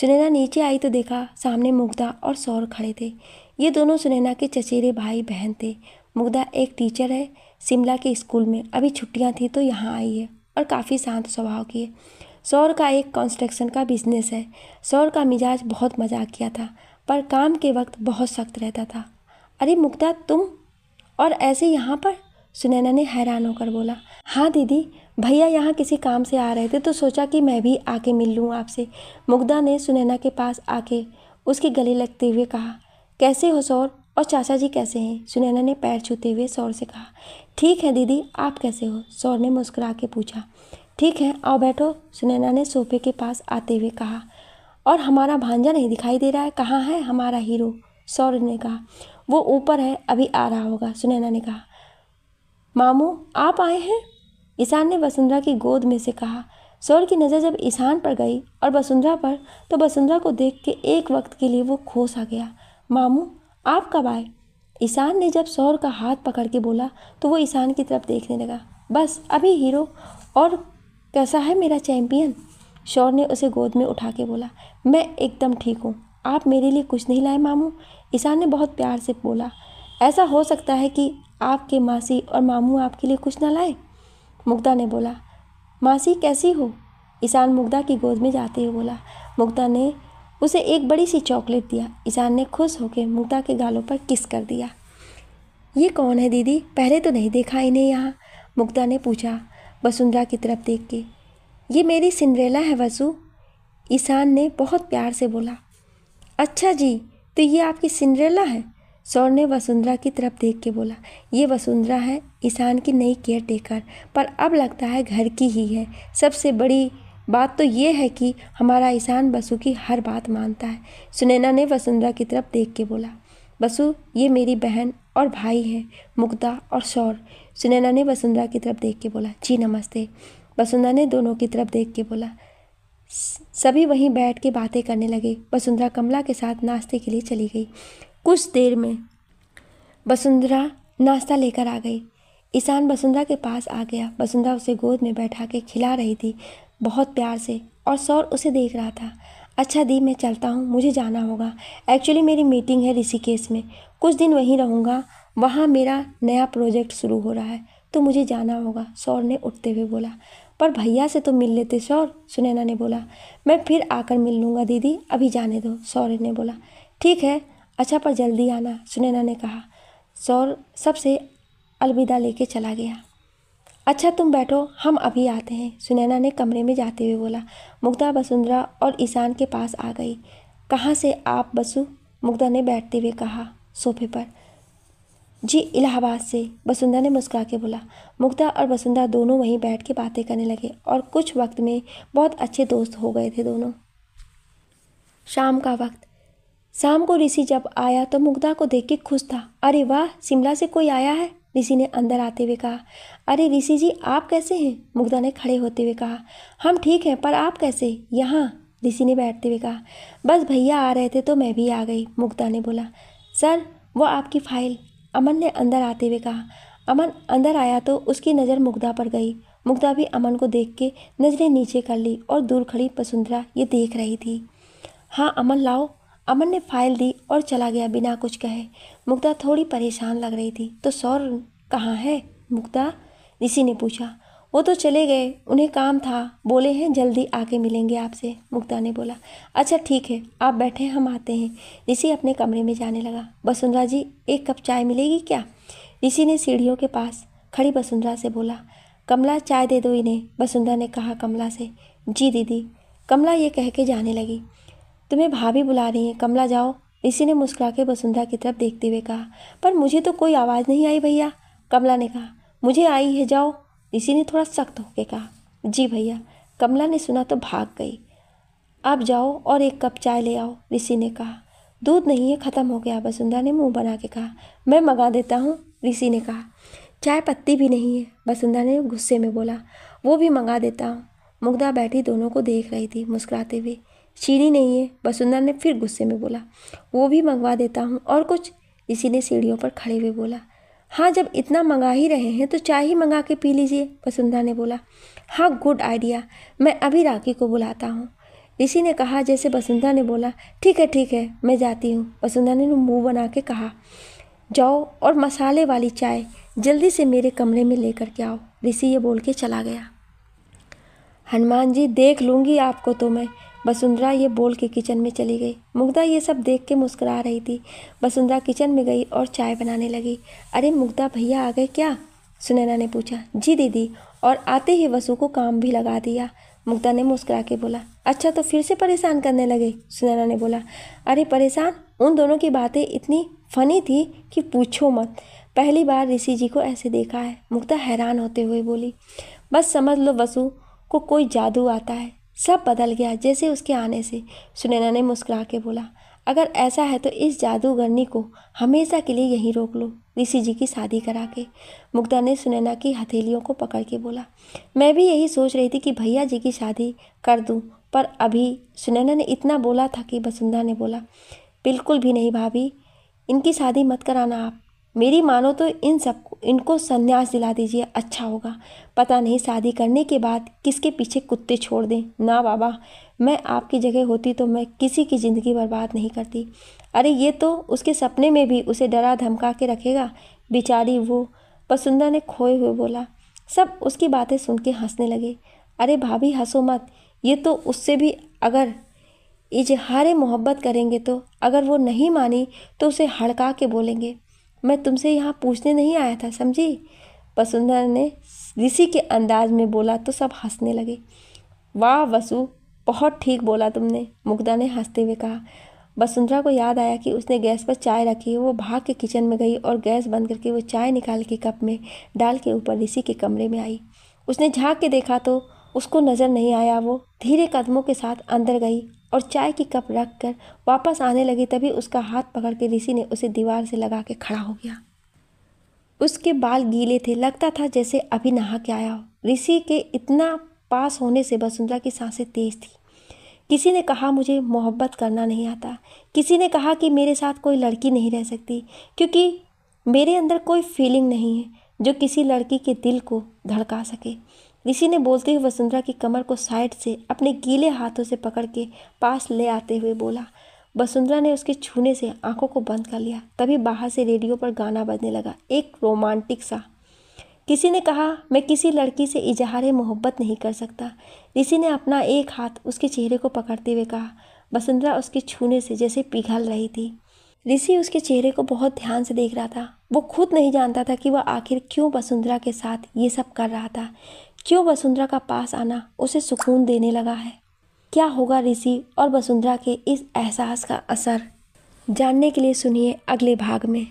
सुनैना नीचे आई तो देखा सामने मुग्धा और सौर खड़े थे ये दोनों सुनैना के चचेरे भाई बहन थे मुग्धा एक टीचर है शिमला के स्कूल में अभी छुट्टियां थी तो यहाँ आई है और काफ़ी शांत स्वभाव की है सौर का एक कंस्ट्रक्शन का बिजनेस है सौर का मिजाज बहुत मजाक किया था पर काम के वक्त बहुत सख्त रहता था अरे मुग्धा तुम और ऐसे यहाँ पर सुनैना ने हैरान होकर बोला हाँ दीदी भैया यहाँ किसी काम से आ रहे थे तो सोचा कि मैं भी आके मिल लूँ आपसे मुग्धा ने सुनैना के पास आके उसके गले लगते हुए कहा कैसे हो सौर और चाचा जी कैसे हैं सुनैना ने पैर छूते हुए सौर से कहा ठीक है दीदी आप कैसे हो सौर ने मुस्कुरा के पूछा ठीक है आओ बैठो सुनैना ने सोफे के पास आते हुए कहा और हमारा भांजा नहीं दिखाई दे रहा है कहाँ है हमारा हीरो सौर ने कहा वो ऊपर है अभी आ रहा होगा सुनैना ने कहा मामू आप आए हैं ईशान ने वसुंधरा की गोद में से कहा सौर की नज़र जब ईशान पर गई और वसुंधरा पर तो वसुंधरा को देख के एक वक्त के लिए वो खोस आ गया मामू आप कब आए ईशान ने जब सौर का हाथ पकड़ के बोला तो वो ईशान की तरफ देखने लगा बस अभी हीरो और कैसा है मेरा चैम्पियन शौर ने उसे गोद में उठा के बोला मैं एकदम ठीक हूँ आप मेरे लिए कुछ नहीं लाए मामू ईशान ने बहुत प्यार से बोला ऐसा हो सकता है कि आपके मासी और मामू आपके लिए कुछ ना लाए मुग्धा ने बोला मासी कैसी हो ईशान मुग्धा की गोद में जाते हुए बोला मुग्धा ने उसे एक बड़ी सी चॉकलेट दिया ईशान ने खुश होकर मुग्धा के गालों पर किस कर दिया ये कौन है दीदी पहले तो नहीं देखा इन्हें यहाँ मुग्धा ने पूछा वसुंधरा की तरफ देख के ये मेरी सिंड्रेला है वसु ईशान ने बहुत प्यार से बोला अच्छा जी तो ये आपकी सिंड्रेला है सौर ने वसुंधरा की तरफ देख के बोला ये वसुंधरा है ईशान की नई केयर टेकर पर अब लगता है घर की ही है सबसे बड़ी बात तो ये है कि हमारा ईशान बसु की हर बात मानता है सुनैना ने वसुंधरा की तरफ देख के बोला बसु ये मेरी बहन और भाई है मुग्धा और शौर सुनैना ने वसुंधरा की तरफ देख के बोला जी नमस्ते वसुंधरा ने दोनों की तरफ देख के बोला सभी वहीं बैठ के बातें करने लगे वसुंधरा कमला के साथ नाश्ते के लिए चली गई कुछ देर में वसुंधरा नाश्ता लेकर आ गई ईशान वसुंधरा के पास आ गया वसुंधरा उसे गोद में बैठा के खिला रही थी बहुत प्यार से और सौर उसे देख रहा था अच्छा दी मैं चलता हूँ मुझे जाना होगा एक्चुअली मेरी मीटिंग है ऋषिकेश में कुछ दिन वहीं रहूँगा वहाँ मेरा नया प्रोजेक्ट शुरू हो रहा है तो मुझे जाना होगा सौर ने उठते हुए बोला पर भैया से तो मिल लेते सौर सुनैना ने बोला मैं फिर आकर मिल लूँगा दीदी अभी जाने दो सौर ने बोला ठीक है अच्छा पर जल्दी आना सुनैना ने कहा सौर सबसे अलविदा लेके चला गया अच्छा तुम बैठो हम अभी आते हैं सुनैना ने कमरे में जाते हुए बोला मुग्धा वसुंधरा और ईशान के पास आ गई कहाँ से आप बसु मुग्धा ने बैठते हुए कहा सोफे पर जी इलाहाबाद से वसुंधा ने मुस्कुरा के बोला मुग्धा और वसुंधा दोनों वहीं बैठ के बातें करने लगे और कुछ वक्त में बहुत अच्छे दोस्त हो गए थे दोनों शाम का वक्त शाम को ऋषि जब आया तो मुग्धा को देख के खुश था अरे वाह शिमला से कोई आया है ऋषि ने अंदर आते हुए कहा अरे ऋषि जी आप कैसे हैं मुग्धा ने खड़े होते हुए कहा हम ठीक हैं पर आप कैसे यहाँ ऋषि ने बैठते हुए कहा बस भैया आ रहे थे तो मैं भी आ गई मुग्धा ने बोला सर वो आपकी फाइल अमन ने अंदर आते हुए कहा अमन अंदर आया तो उसकी नज़र मुग्धा पर गई मुग्धा भी अमन को देख के नज़रें नीचे कर ली और दूर खड़ी वसुंधरा ये देख रही थी हाँ अमन लाओ अमन ने फाइल दी और चला गया बिना कुछ कहे मुग्धा थोड़ी परेशान लग रही थी तो सौर कहाँ है मुग्धा ऋषि ने पूछा वो तो चले गए उन्हें काम था बोले हैं जल्दी आके मिलेंगे आपसे मुक्ता ने बोला अच्छा ठीक है आप बैठे हम आते हैं ऋषि अपने कमरे में जाने लगा वसुंधरा जी एक कप चाय मिलेगी क्या ऋषि ने सीढ़ियों के पास खड़ी वसुंधरा से बोला कमला चाय दे दो इन्हें वसुंधरा ने कहा कमला से जी दीदी कमला ये कह के जाने लगी तुम्हें भाभी बुला रही हैं कमला जाओ ऋषि ने मुस्कुरा के वसुंधरा की तरफ देखते हुए कहा पर मुझे तो कोई आवाज़ नहीं आई भैया कमला ने कहा मुझे आई है जाओ इसी ने थोड़ा सख्त होके कहा जी भैया कमला ने सुना तो भाग गई आप जाओ और एक कप चाय ले आओ ऋषि ने कहा दूध नहीं है ख़त्म हो गया वसुंधरा ने मुंह बना के कहा मैं मंगा देता हूँ ऋषि ने कहा चाय पत्ती भी नहीं है वसुंधरा ने गुस्से में बोला वो भी मंगा देता हूँ मुग्धा बैठी दोनों को देख रही थी मुस्कुराते हुए चीनी नहीं है वसुंधरा ने फिर गुस्से में बोला वो भी मंगवा देता हूँ और कुछ ऋषि ने सीढ़ियों पर खड़े हुए बोला हाँ जब इतना मंगा ही रहे हैं तो चाय ही मंगा के पी लीजिए वसुंधरा ने बोला हाँ गुड आइडिया मैं अभी राखी को बुलाता हूँ ऋषि ने कहा जैसे वसुंधरा ने बोला ठीक है ठीक है मैं जाती हूँ वसुंधरा ने मुंह बना के कहा जाओ और मसाले वाली चाय जल्दी से मेरे कमरे में लेकर के आओ ऋषि ये बोल के चला गया हनुमान जी देख लूँगी आपको तो मैं वसुंधरा ये बोल के किचन में चली गई मुग्धा ये सब देख के मुस्करा रही थी वसुंधरा किचन में गई और चाय बनाने लगी अरे मुग्धा भैया आ गए क्या सुनैना ने पूछा जी दीदी और आते ही वसु को काम भी लगा दिया मुग्धा ने मुस्करा के बोला अच्छा तो फिर से परेशान करने लगे सुनैना ने बोला अरे परेशान उन दोनों की बातें इतनी फनी थी कि पूछो मत पहली बार ऋषि जी को ऐसे देखा है मुग्धा हैरान होते हुए बोली बस समझ लो वसु को कोई जादू आता है सब बदल गया जैसे उसके आने से सुनैना ने मुस्कुरा के बोला अगर ऐसा है तो इस जादूगरनी को हमेशा के लिए यहीं रोक लो ऋषि जी की शादी करा के मुग्धा ने सुनैना की हथेलियों को पकड़ के बोला मैं भी यही सोच रही थी कि भैया जी की शादी कर दूं पर अभी सुनैना ने इतना बोला था कि वसुंधा ने बोला बिल्कुल भी नहीं भाभी इनकी शादी मत कराना आप मेरी मानो तो इन सबको इनको संन्यास दिला दीजिए अच्छा होगा पता नहीं शादी करने के बाद किसके पीछे कुत्ते छोड़ दें ना बाबा मैं आपकी जगह होती तो मैं किसी की ज़िंदगी बर्बाद नहीं करती अरे ये तो उसके सपने में भी उसे डरा धमका के रखेगा बेचारी वो पसुंदा ने खोए हुए बोला सब उसकी बातें सुन के हंसने लगे अरे भाभी हंसो मत ये तो उससे भी अगर इजहार मोहब्बत करेंगे तो अगर वो नहीं मानी तो उसे हड़का के बोलेंगे मैं तुमसे यहाँ पूछने नहीं आया था समझी वसुंधरा ने ऋषि के अंदाज में बोला तो सब हंसने लगे वाह वसु बहुत ठीक बोला तुमने मुग्धा ने हंसते हुए कहा वसुंधरा को याद आया कि उसने गैस पर चाय रखी वो भाग के किचन में गई और गैस बंद करके वो चाय निकाल के कप में डाल के ऊपर ऋषि के कमरे में आई उसने झाँक के देखा तो उसको नज़र नहीं आया वो धीरे कदमों के साथ अंदर गई और चाय की कप रख कर वापस आने लगी तभी उसका हाथ पकड़ के ऋषि ने उसे दीवार से लगा के खड़ा हो गया उसके बाल गीले थे लगता था जैसे अभी नहा के आया हो ऋषि के इतना पास होने से वसुंधरा की सांसें तेज थी किसी ने कहा मुझे मोहब्बत करना नहीं आता किसी ने कहा कि मेरे साथ कोई लड़की नहीं रह सकती क्योंकि मेरे अंदर कोई फीलिंग नहीं है जो किसी लड़की के दिल को धड़का सके ऋषि ने बोलते हुए वसुंधरा की कमर को साइड से अपने गीले हाथों से पकड़ के पास ले आते हुए बोला वसुंधरा ने उसके छूने से आंखों को बंद कर लिया तभी बाहर से रेडियो पर गाना बजने लगा एक रोमांटिक सा किसी ने कहा मैं किसी लड़की से इजहार मोहब्बत नहीं कर सकता ऋषि ने अपना एक हाथ उसके चेहरे को पकड़ते हुए कहा वसुंधरा उसके छूने से जैसे पिघल रही थी ऋषि उसके चेहरे को बहुत ध्यान से देख रहा था वो खुद नहीं जानता था कि वह आखिर क्यों वसुंधरा के साथ ये सब कर रहा था क्यों वसुंधरा का पास आना उसे सुकून देने लगा है क्या होगा ऋषि और वसुंधरा के इस एहसास का असर जानने के लिए सुनिए अगले भाग में